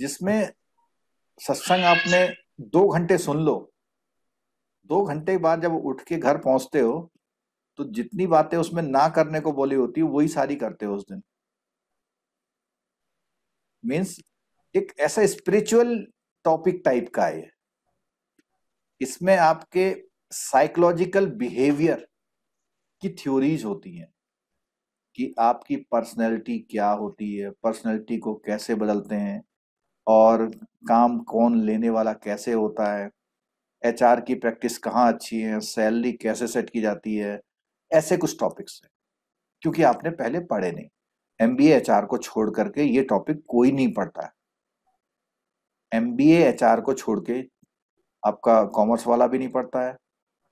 जिसमें सत्संग आपने दो घंटे सुन लो दो घंटे बाद जब उठ के घर पहुंचते हो तो जितनी बातें उसमें ना करने को बोली होती है वही सारी करते हो उस दिन मीन्स एक ऐसा स्पिरिचुअल टॉपिक टाइप का है इसमें आपके साइकोलॉजिकल बिहेवियर की थ्योरीज होती हैं कि आपकी पर्सनैलिटी क्या होती है पर्सनैलिटी को कैसे बदलते हैं और काम कौन लेने वाला कैसे होता है एच की प्रैक्टिस कहाँ अच्छी है सैलरी कैसे सेट की जाती है ऐसे कुछ टॉपिक्स हैं क्योंकि आपने पहले पढ़े नहीं एम बी को छोड़ करके ये टॉपिक कोई नहीं पढ़ता है एम बी एच को छोड़ के आपका कॉमर्स वाला भी नहीं पढ़ता है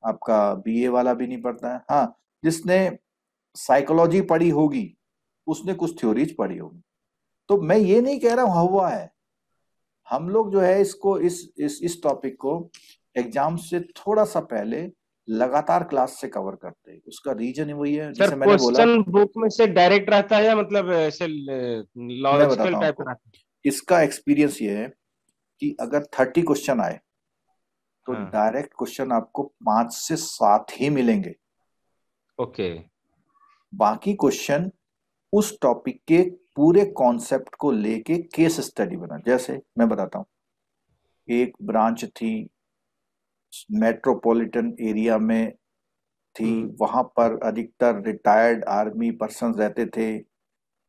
आपका ए वाला भी नहीं पढ़ता है हाँ जिसने साइकोलॉजी पढ़ी होगी उसने कुछ थ्योरीज पढ़ी होगी तो मैं ये नहीं कह रहा हूं हवा है हम लोग जो है इसको इस इस इस टॉपिक को एग्जाम से थोड़ा सा पहले लगातार क्लास से कवर करते हैं उसका रीजन ही वही है जैसे मैंने बोला बुक में से डायरेक्ट रहता है या मतलब ऐसे लॉजिकल टाइप का इसका एक्सपीरियंस ये है कि अगर थर्टी क्वेश्चन आए तो हाँ. डायरेक्ट क्वेश्चन आपको पांच से सात ही मिलेंगे ओके बाकी क्वेश्चन उस टॉपिक के पूरे कॉन्सेप्ट को लेके केस स्टडी बना जैसे मैं बताता हूं एक ब्रांच थी मेट्रोपॉलिटन एरिया में थी हम्म। वहां पर अधिकतर रिटायर्ड आर्मी पर्सन रहते थे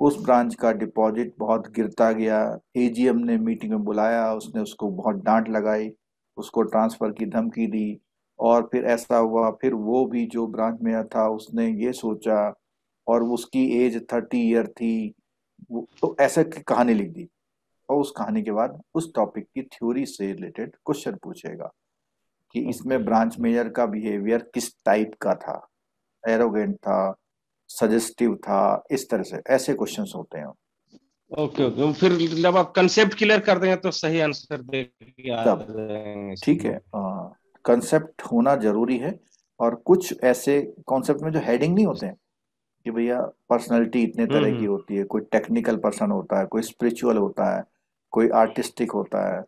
उस ब्रांच का डिपॉजिट बहुत गिरता गया एजीएम ने मीटिंग में बुलाया उसने उसको बहुत डांट लगाई उसको ट्रांसफ़र की धमकी दी और फिर ऐसा हुआ फिर वो भी जो ब्रांच में था उसने ये सोचा और उसकी एज थर्टी ईयर थी तो ऐसा की कहानी लिख दी और उस कहानी के बाद उस टॉपिक की थ्योरी से रिलेटेड क्वेश्चन पूछेगा कि इसमें ब्रांच मेजर का बिहेवियर किस टाइप का था एरोगेंट था सजेस्टिव था इस तरह से ऐसे क्वेश्चन होते हैं ओके ओके फिर जब आप कंसेप्ट क्लियर कर देंगे तो सही आंसर ठीक है कंसेप्ट हाँ, होना जरूरी है और कुछ ऐसे कॉन्सेप्ट में जो हेडिंग नहीं होते हैं कि भैया पर्सनालिटी इतने तरह हम्म, की हम्म। होती है कोई टेक्निकल पर्सन होता है कोई स्पिरिचुअल होता है कोई आर्टिस्टिक होता है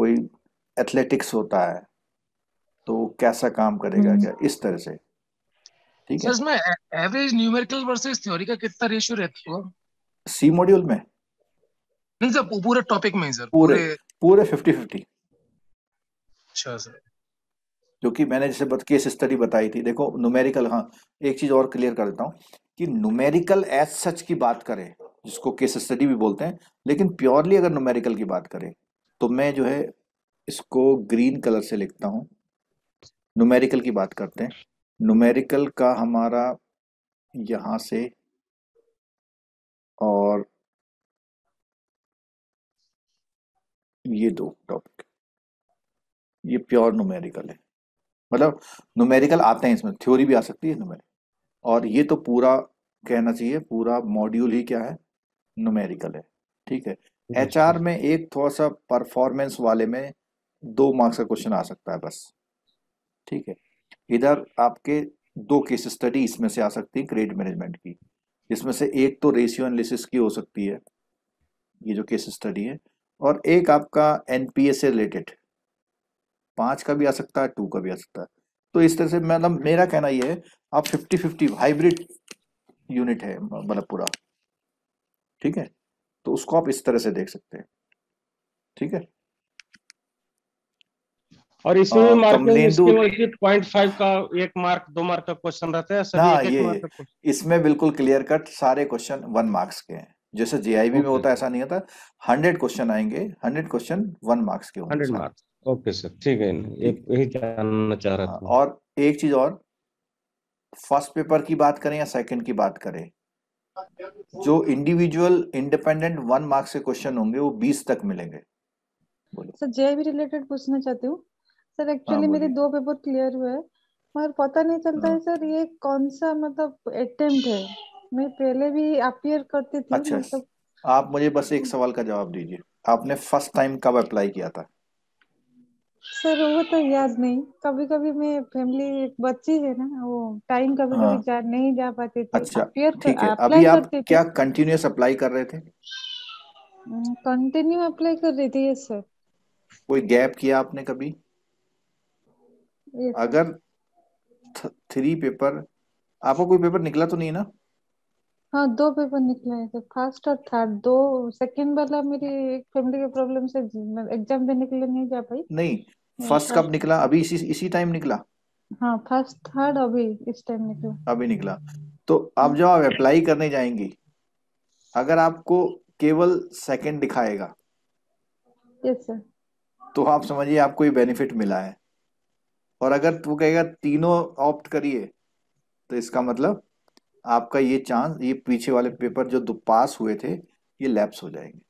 कोई एथलेटिक्स होता है तो कैसा काम करेगा हम्म। क्या इस तरह से ठीक है एवरेज न्यूमेरिकल वर्सेस थ्योरी का कितना रेशियो रहता होगा सी मॉड्यूल में नहीं सर पूरे टॉपिक में सर पूरे पूरे 50 50 अच्छा सर जो कि मैंने जैसे बत, केस स्टडी बताई थी देखो न्यूमेरिकल हाँ एक चीज और क्लियर कर देता हूँ कि न्यूमेरिकल एज सच की बात करें जिसको केस स्टडी भी बोलते हैं लेकिन प्योरली अगर न्यूमेरिकल की बात करें तो मैं जो है इसको ग्रीन कलर से लिखता हूँ न्यूमेरिकल की बात करते हैं नुमेरिकल का हमारा यहाँ से और ये दो टॉपिक ये प्योर नुमेरिकल है मतलब नुमेरिकल आते हैं इसमें थ्योरी भी आ सकती है नुमेरिकल और ये तो पूरा कहना चाहिए पूरा मॉड्यूल ही क्या है नुमेरिकल है ठीक है एच आर में एक थोड़ा सा परफॉर्मेंस वाले में दो मार्क्स का क्वेश्चन आ सकता है बस ठीक है इधर आपके दो केस स्टडी इसमें से आ सकती है क्रेडिट मैनेजमेंट की इसमें से एक तो रेशियो एनालिसिस की हो सकती है ये जो केस स्टडी है और एक आपका एनपीए से रिलेटेड पाँच का भी आ सकता है टू का भी आ सकता है तो इस तरह से मतलब मेरा कहना ये है आप फिफ्टी फिफ्टी हाइब्रिड यूनिट है मतलब पूरा ठीक है तो उसको आप इस तरह से देख सकते हैं ठीक है और इसमें मार्क पॉइंट फाइव का एक मार्क दो मार्क का क्वेश्चन रहता है सभी हाँ, ये इसमें बिल्कुल क्लियर कट सारे क्वेश्चन वन मार्क्स के हैं जैसे जेआईबी में होता है ऐसा नहीं होता हंड्रेड क्वेश्चन आएंगे हंड्रेड क्वेश्चन वन मार्क्स के हंड्रेड मार्क्स ओके सर ठीक है एक यही जानना चाह रहा हाँ, था और एक चीज और फर्स्ट पेपर की बात करें या सेकंड की बात करें जो इंडिविजुअल इंडिपेंडेंट वन मार्क्स के क्वेश्चन होंगे वो बीस तक मिलेंगे सर जेआईबी रिलेटेड पूछना चाहती हूँ सर एक्चुअली हाँ, मेरे दो पेपर क्लियर हुए मगर पता नहीं चलता है हाँ। सर ये कौन सा मतलब अटेम्प्ट है मैं पहले भी अपीयर करती थी अच्छा, मतलब आप मुझे बस एक सवाल का जवाब दीजिए आपने फर्स्ट टाइम कब अप्लाई किया था सर वो तो याद नहीं कभी कभी मैं फैमिली एक बच्ची है ना वो टाइम कभी कभी हाँ। जा नहीं जा पाते थे अच्छा अपीयर ठीक है अभी आप क्या कंटिन्यूस अप्लाई कर रहे थे कंटिन्यू हम्म, अप्लाई कर रही थी सर कोई गैप किया आपने कभी अगर थ्री पेपर आपको कोई पेपर निकला तो नहीं ना हाँ दो पेपर निकले हैं तो फर्स्ट और थर्ड दो सेकंड वाला मेरी एक फैमिली के प्रॉब्लम से एग्जाम देने के लिए नहीं जा पाई नहीं फर्स्ट कब निकला अभी इसी इसी टाइम निकला हाँ फर्स्ट थर्ड अभी इस टाइम निकला अभी निकला तो आप जब आप अप्लाई करने जाएंगी अगर आपको केवल सेकंड दिखाएगा यस सर तो आप समझिए आपको ये बेनिफिट मिला है और अगर वो कहेगा तीनों ऑप्ट करिए तो इसका मतलब आपका ये चांस ये पीछे वाले पेपर जो पास हुए थे ये लैप्स हो जाएंगे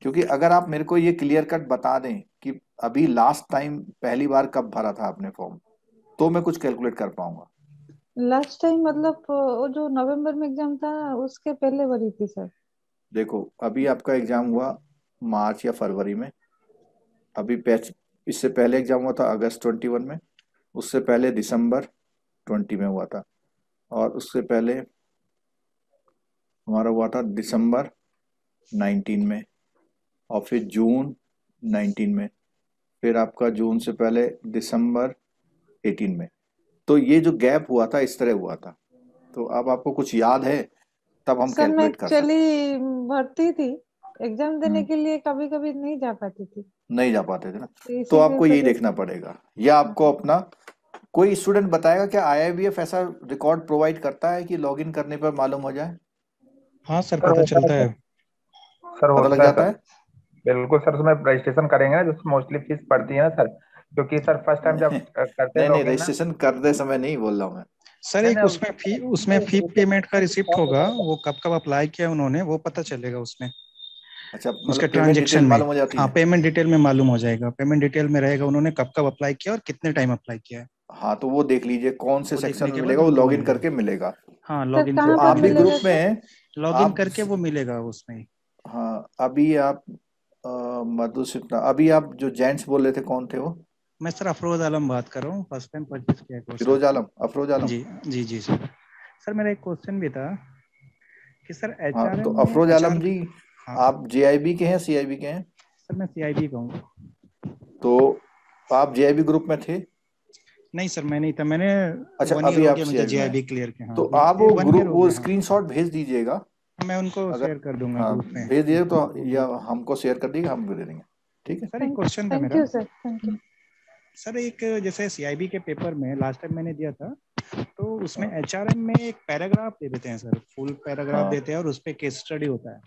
क्योंकि अगर आप मेरे को ये क्लियर कट बता दें कि अभी लास्ट टाइम पहली बार कब भरा था आपने फॉर्म तो मैं कुछ कैलकुलेट कर पाऊंगा लास्ट टाइम मतलब वो जो नवंबर में एग्जाम था उसके पहले भरी थी सर देखो अभी आपका एग्जाम हुआ मार्च या फरवरी में अभी इससे पहले एग्जाम हुआ था अगस्त ट्वेंटी वन में उससे पहले दिसंबर ट्वेंटी में हुआ था और उससे पहले हमारा हुआ था दिसंबर नाइनटीन में और फिर जून नाइनटीन में फिर आपका जून से पहले दिसंबर एटीन में तो ये जो गैप हुआ था इस तरह हुआ था तो अब आपको कुछ याद है तब हम कैलकुलेट कर एक्चुअली भर्ती थी एग्जाम देने हम्म। के लिए कभी कभी नहीं जा पाती थी नहीं जा पाते थे ना तो, तो आपको यही देखना पड़ेगा या आपको अपना कोई स्टूडेंट बताएगा क्या आईआईबीएफ ऐसा रिकॉर्ड प्रोवाइड करता है कि लॉगिन करने पर मालूम हो जाए हाँ सर पता चलता है सर पता लग जाता है बिल्कुल सर उसमें रजिस्ट्रेशन करेंगे ना जिसमें मोस्टली फीस पड़ती है ना सर क्योंकि सर फर्स्ट टाइम जब करते हैं नहीं रजिस्ट्रेशन करते समय नहीं बोल रहा हूँ मैं सर एक उसमें फी उसमें फी पेमेंट का रिसिप्ट होगा वो कब कब अप्लाई किया उन्होंने वो पता चलेगा उसमें अच्छा मतलब उसका ट्रांजेक्शन मालूम हो जाती हाँ पेमेंट डिटेल में मालूम हो जाएगा पेमेंट डिटेल में रहेगा उन्होंने कब कब अप्लाई किया और कितने टाइम अप्लाई किया है हाँ तो वो देख लीजिए कौन से सेक्शन में मिलेगा वो लॉग इन करके मिलेगा हाँ लॉग तो इन आप भी ग्रुप में लॉग इन करके वो मिलेगा उसमें हाँ अभी आप मधु मधुसूदना अभी आप जो जेंट्स बोल रहे थे कौन थे वो मैं सर अफरोज आलम बात कर रहा हूँ फर्स्ट टाइम परचेज किया अफरोज आलम अफरोज आलम जी जी जी सर सर मेरा एक क्वेश्चन भी था कि सर एचआरएम हाँ, तो अफरोज आलम जी हाँ। आप जेआईबी के हैं सीआईबी के हैं सर मैं सीआईबी का हूँ तो आप जेआईबी ग्रुप में थे नहीं सर मैं नहीं था मैंने अच्छा अभी आप जेआईबी क्लियर के हाँ। तो आप वो ग्रुप वो स्क्रीनशॉट भेज दीजिएगा मैं उनको शेयर कर दूंगा हाँ, भेज दीजिए तो या हमको शेयर कर दीजिएगा हम भी दे देंगे ठीक है सर एक क्वेश्चन था मेरा सर थैंक यू सर एक जैसे सीआईबी के पेपर में लास्ट टाइम मैंने दिया था तो उसमें एच हाँ। में एक पैराग्राफ दे देते हैं सर फुल पैराग्राफ हाँ। देते हैं और उस पर केस स्टडी होता है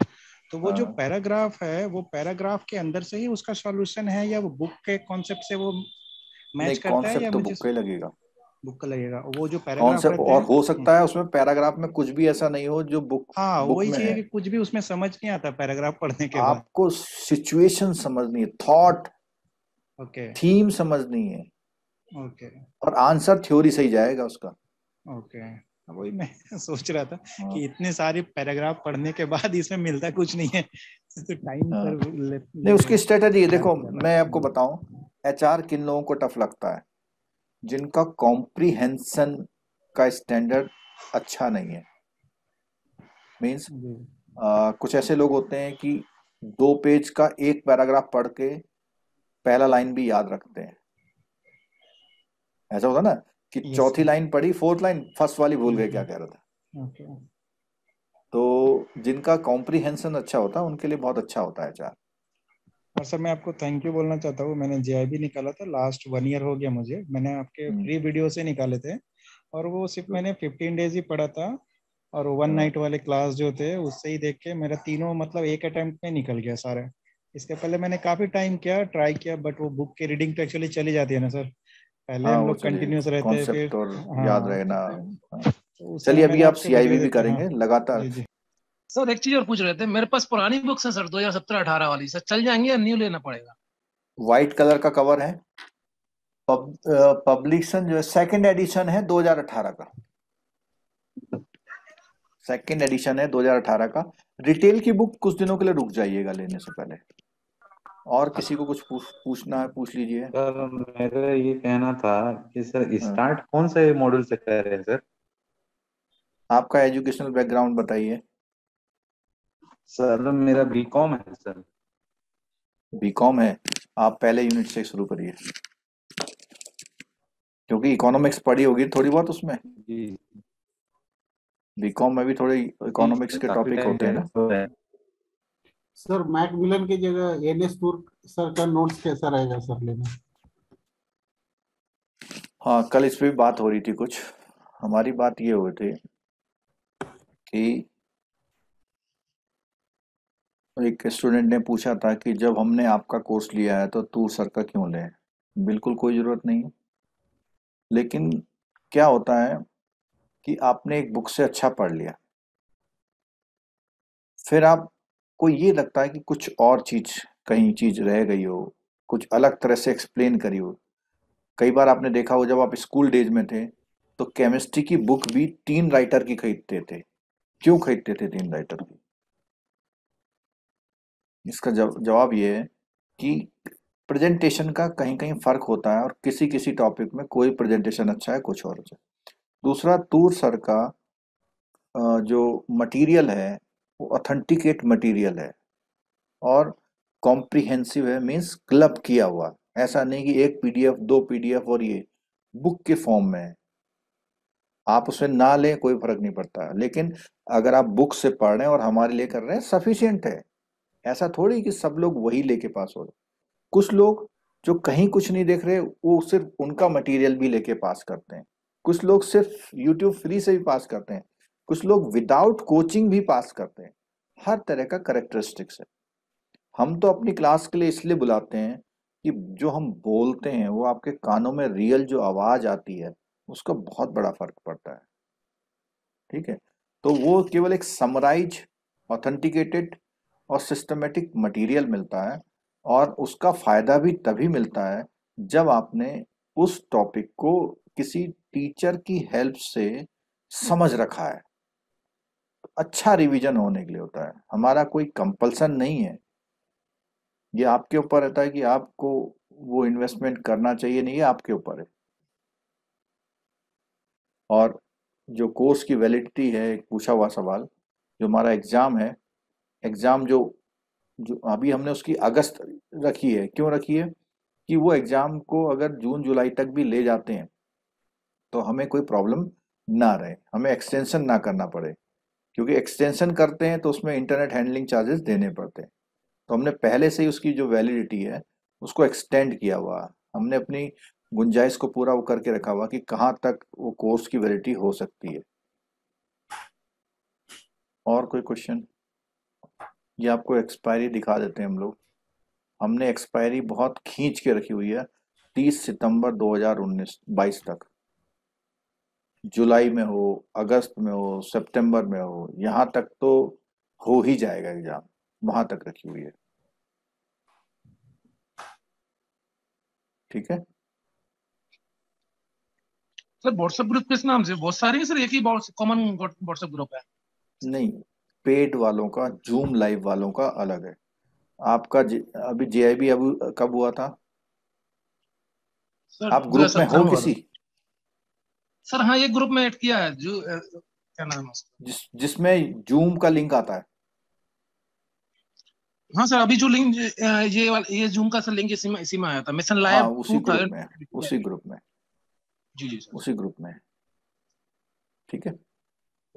तो वो जो हाँ। पैराग्राफ है वो पैराग्राफ के अंदर से ही उसका सॉल्यूशन है या वो बुक के कॉन्सेप्ट से वो मैच करता है या तो बुक लगेगा बुक का लगेगा वो जो पैराग्राफ और हो सकता हाँ। है उसमें पैराग्राफ में कुछ भी ऐसा नहीं हो जो बुक हाँ वही चाहिए कि कुछ भी उसमें समझ नहीं आता पैराग्राफ पढ़ने के आपको सिचुएशन समझनी है थॉट ओके थीम समझनी है ओके और आंसर थ्योरी सही जाएगा उसका ओके हाँ, वही मैं सोच रहा था कि हाँ। इतने सारे पैराग्राफ पढ़ने के बाद इसमें मिलता कुछ नहीं है तो टाइम हाँ। पर नहीं उसकी स्ट्रेटजी देखो मैं आपको बताऊं एचआर किन लोगों को टफ लगता है जिनका कॉम्प्रीहेंसन का स्टैंडर्ड अच्छा नहीं है मींस कुछ ऐसे लोग होते हैं कि दो पेज का एक पैराग्राफ पढ़ के पहला लाइन भी याद रखते हैं ऐसा होता ना कि yes. चौथी लाइन पढ़ी फोर्थ लाइन फर्स्ट वाली भूल गए क्या mm-hmm. कह रहा था okay. तो जिनका कॉम्प्रीहेंशन अच्छा होता है उनके लिए बहुत अच्छा होता है चार और सर मैं आपको थैंक यू बोलना चाहता हूँ मैंने जे निकाला था लास्ट वन ईयर हो गया मुझे मैंने आपके फ्री mm. वीडियो से निकाले थे और वो सिर्फ मैंने फिफ्टीन डेज ही पढ़ा था और वन नाइट mm. वाले क्लास जो थे उससे ही देख के मेरा तीनों मतलब एक अटेम्प्ट में निकल गया सारे इसके पहले मैंने काफ़ी टाइम किया ट्राई किया बट वो बुक की रीडिंग तो एक्चुअली चली जाती है ना सर पहले हाँ, हम लोग कंटिन्यूस रहते हैं फिर और हाँ, याद रहना हाँ। चलिए अभी आप सीआईबी भी करेंगे हाँ। लगातार सर एक चीज और पूछ रहे थे मेरे पास पुरानी बुक्स है सर 2017 18 वाली सर चल जाएंगे या न्यू लेना पड़ेगा व्हाइट कलर का कवर है पब्लिकेशन जो है सेकंड एडिशन है 2018 का सेकंड एडिशन है 2018 का रिटेल की बुक कुछ दिनों के लिए रुक जाइएगा लेने से पहले और किसी को कुछ पूछ, पूछना है पूछ लीजिए सर मेरा ये कहना था कि सर स्टार्ट हाँ। कौन से मॉड्यूल से कर रहे हैं सर आपका एजुकेशनल बैकग्राउंड बताइए सर मेरा बीकॉम है सर बीकॉम है आप पहले यूनिट से शुरू करिए क्योंकि इकोनॉमिक्स पढ़ी होगी थोड़ी बहुत उसमें बीकॉम में भी थोड़े इकोनॉमिक्स के टॉपिक होते हैं ना सर मैक मिलन की जगह एन एस टूर सर का नोट्स कैसा रहेगा सर लेना हाँ कल इस पर बात हो रही थी कुछ हमारी बात ये हुई थी कि एक स्टूडेंट ने पूछा था कि जब हमने आपका कोर्स लिया है तो तूर सर का क्यों ले बिल्कुल कोई ज़रूरत नहीं है लेकिन क्या होता है कि आपने एक बुक से अच्छा पढ़ लिया फिर आप को ये लगता है कि कुछ और चीज कहीं चीज रह गई हो कुछ अलग तरह से एक्सप्लेन करी हो कई बार आपने देखा हो जब आप स्कूल डेज में थे तो केमिस्ट्री की बुक भी तीन राइटर की खरीदते थे क्यों खरीदते थे तीन राइटर की इसका जवाब ये है कि प्रेजेंटेशन का कहीं कहीं फर्क होता है और किसी किसी टॉपिक में कोई प्रेजेंटेशन अच्छा है कुछ और अच्छा दूसरा तूर सर का जो मटेरियल है वो ऑथेंटिकेट मटेरियल है और कॉम्प्रिहेंसिव है मीन्स क्लब किया हुआ ऐसा नहीं कि एक पीडीएफ दो पीडीएफ और ये बुक के फॉर्म में है आप उसे ना लें कोई फर्क नहीं पड़ता लेकिन अगर आप बुक से पढ़ रहे हैं और हमारे लिए कर रहे हैं सफिशियंट है ऐसा थोड़ी कि सब लोग वही लेके पास हो रहे कुछ लोग जो कहीं कुछ नहीं देख रहे वो सिर्फ उनका मटेरियल भी लेके पास करते हैं कुछ लोग सिर्फ यूट्यूब फ्री से भी पास करते हैं कुछ लोग विदाउट कोचिंग भी पास करते हैं हर तरह का करेक्टरिस्टिक्स है हम तो अपनी क्लास के लिए इसलिए बुलाते हैं कि जो हम बोलते हैं वो आपके कानों में रियल जो आवाज आती है उसका बहुत बड़ा फर्क पड़ता है ठीक है तो वो केवल एक समराइज ऑथेंटिकेटेड और सिस्टमेटिक मटेरियल मिलता है और उसका फायदा भी तभी मिलता है जब आपने उस टॉपिक को किसी टीचर की हेल्प से समझ रखा है अच्छा रिवीजन होने के लिए होता है हमारा कोई कंपल्सन नहीं है ये आपके ऊपर रहता है कि आपको वो इन्वेस्टमेंट करना चाहिए नहीं है आपके ऊपर है और जो कोर्स की वैलिडिटी है एक पूछा हुआ सवाल जो हमारा एग्ज़ाम है एग्ज़ाम जो जो अभी हमने उसकी अगस्त रखी है क्यों रखी है कि वो एग्ज़ाम को अगर जून जुलाई तक भी ले जाते हैं तो हमें कोई प्रॉब्लम ना रहे हमें एक्सटेंशन ना करना पड़े क्योंकि एक्सटेंशन करते हैं तो उसमें इंटरनेट हैंडलिंग चार्जेस देने पड़ते हैं तो हमने पहले से ही उसकी जो वैलिडिटी है उसको एक्सटेंड किया हुआ हमने अपनी गुंजाइश को पूरा वो करके रखा हुआ कि कहाँ तक वो कोर्स की वैलिडिटी हो सकती है और कोई क्वेश्चन ये आपको एक्सपायरी दिखा देते हैं हम लोग हमने एक्सपायरी बहुत खींच के रखी हुई है 30 सितंबर 2019 22 तक जुलाई में हो अगस्त में हो सितंबर में हो यहाँ तक तो हो ही जाएगा एग्जाम वहां तक रखी हुई है ठीक है सर व्हाट्सएप ग्रुप किस नाम से बहुत सारे हैं सर एक ही कॉमन व्हाट्सएप ग्रुप है नहीं पेड वालों का जूम लाइव वालों का अलग है आपका जे अभी बी अब कब हुआ था सर, आप ग्रुप में हो किसी सर हाँ ये ग्रुप में ऐड किया है जो क्या नाम है जिस जिसमें जूम का लिंक आता है हाँ सर अभी जो लिंक ये ये जूम का सर लिंक इसी में इसी में आया था मिशन लाइव हाँ, उसी ग्रुप में उसी ग्रुप में जी जी सर उसी ग्रुप में ठीक है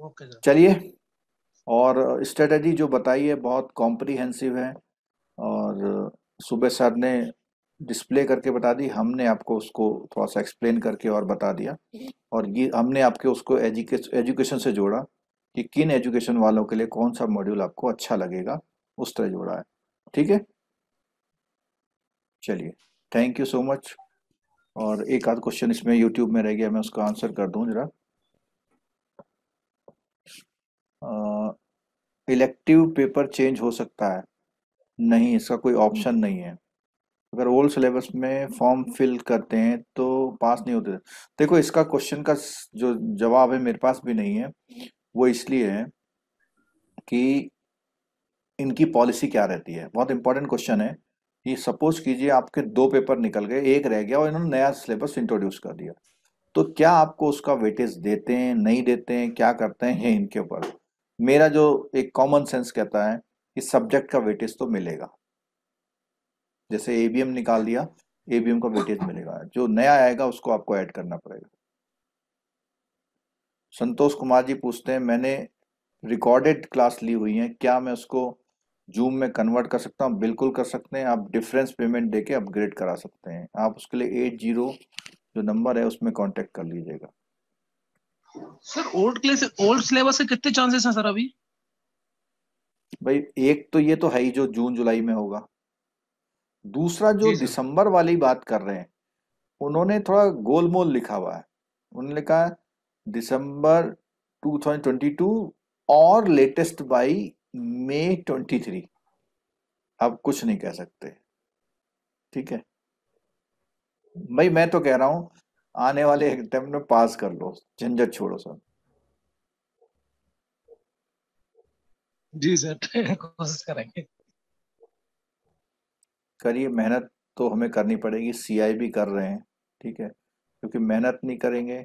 ओके सर चलिए और स्ट्रेटजी जो बताई है बहुत कॉम्प्रिहेंसिव है और सुबह सर ने डिस्प्ले करके बता दी हमने आपको उसको थोड़ा सा एक्सप्लेन करके और बता दिया और ये हमने आपके उसको एजुकेशन से जोड़ा कि किन एजुकेशन वालों के लिए कौन सा मॉड्यूल आपको अच्छा लगेगा उस तरह जोड़ा है ठीक है चलिए थैंक यू सो मच और एक आध क्वेश्चन इसमें यूट्यूब में रह गया मैं उसका आंसर कर दूँ जरा इलेक्टिव पेपर चेंज हो सकता है नहीं इसका कोई ऑप्शन हम्म। नहीं है अगर ओल्ड सिलेबस में फॉर्म फिल करते हैं तो पास नहीं होते देखो इसका क्वेश्चन का जो जवाब है मेरे पास भी नहीं है वो इसलिए है कि इनकी पॉलिसी क्या रहती है बहुत इंपॉर्टेंट क्वेश्चन है ये सपोज कीजिए आपके दो पेपर निकल गए एक रह गया और इन्होंने नया सिलेबस इंट्रोड्यूस कर दिया तो क्या आपको उसका वेटेज देते हैं नहीं देते हैं क्या करते हैं है इनके ऊपर मेरा जो एक कॉमन सेंस कहता है कि सब्जेक्ट का वेटेज तो मिलेगा जैसे एबीएम निकाल दिया एबीएम का वेटेज मिलेगा जो नया आएगा उसको आपको ऐड करना पड़ेगा संतोष कुमार जी पूछते हैं मैंने रिकॉर्डेड क्लास ली हुई है क्या मैं उसको जूम में कन्वर्ट कर सकता हूँ बिल्कुल कर सकते हैं आप डिफरेंस पेमेंट देके अपग्रेड करा सकते हैं आप उसके लिए एट जीरो जो नंबर है उसमें कांटेक्ट कर लीजिएगा sir old class old syllabus से कितने चांसेस हैं सर अभी भाई एक तो ये तो है ही जो जून जुलाई में होगा दूसरा जो दिसंबर वाली बात कर रहे हैं उन्होंने थोड़ा गोलमोल लिखा हुआ है उन्होंने कहा दिसंबर 2022 और लेटेस्ट बाई मे 23 आप कुछ नहीं कह सकते ठीक है भाई मैं तो कह रहा हूं आने वाले एग्जाम में पास कर लो झंझट छोड़ो सर जी सर कोशिश करेंगे करिए मेहनत तो हमें करनी पड़ेगी सीआईबी कर रहे हैं ठीक है क्योंकि मेहनत नहीं करेंगे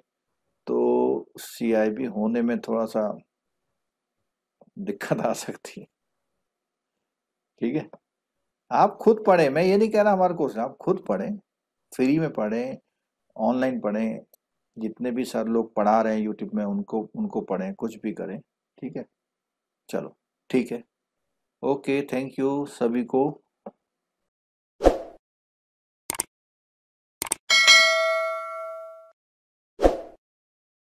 तो सीआईबी होने में थोड़ा सा दिक्कत आ सकती है ठीक है आप खुद पढ़ें मैं ये नहीं कह रहा हमारे कोर्स आप खुद पढ़ें फ्री में पढ़ें ऑनलाइन पढ़ें जितने भी सर लोग पढ़ा रहे हैं यूट्यूब में उनको उनको पढ़ें कुछ भी करें ठीक है चलो ठीक है ओके थैंक यू सभी को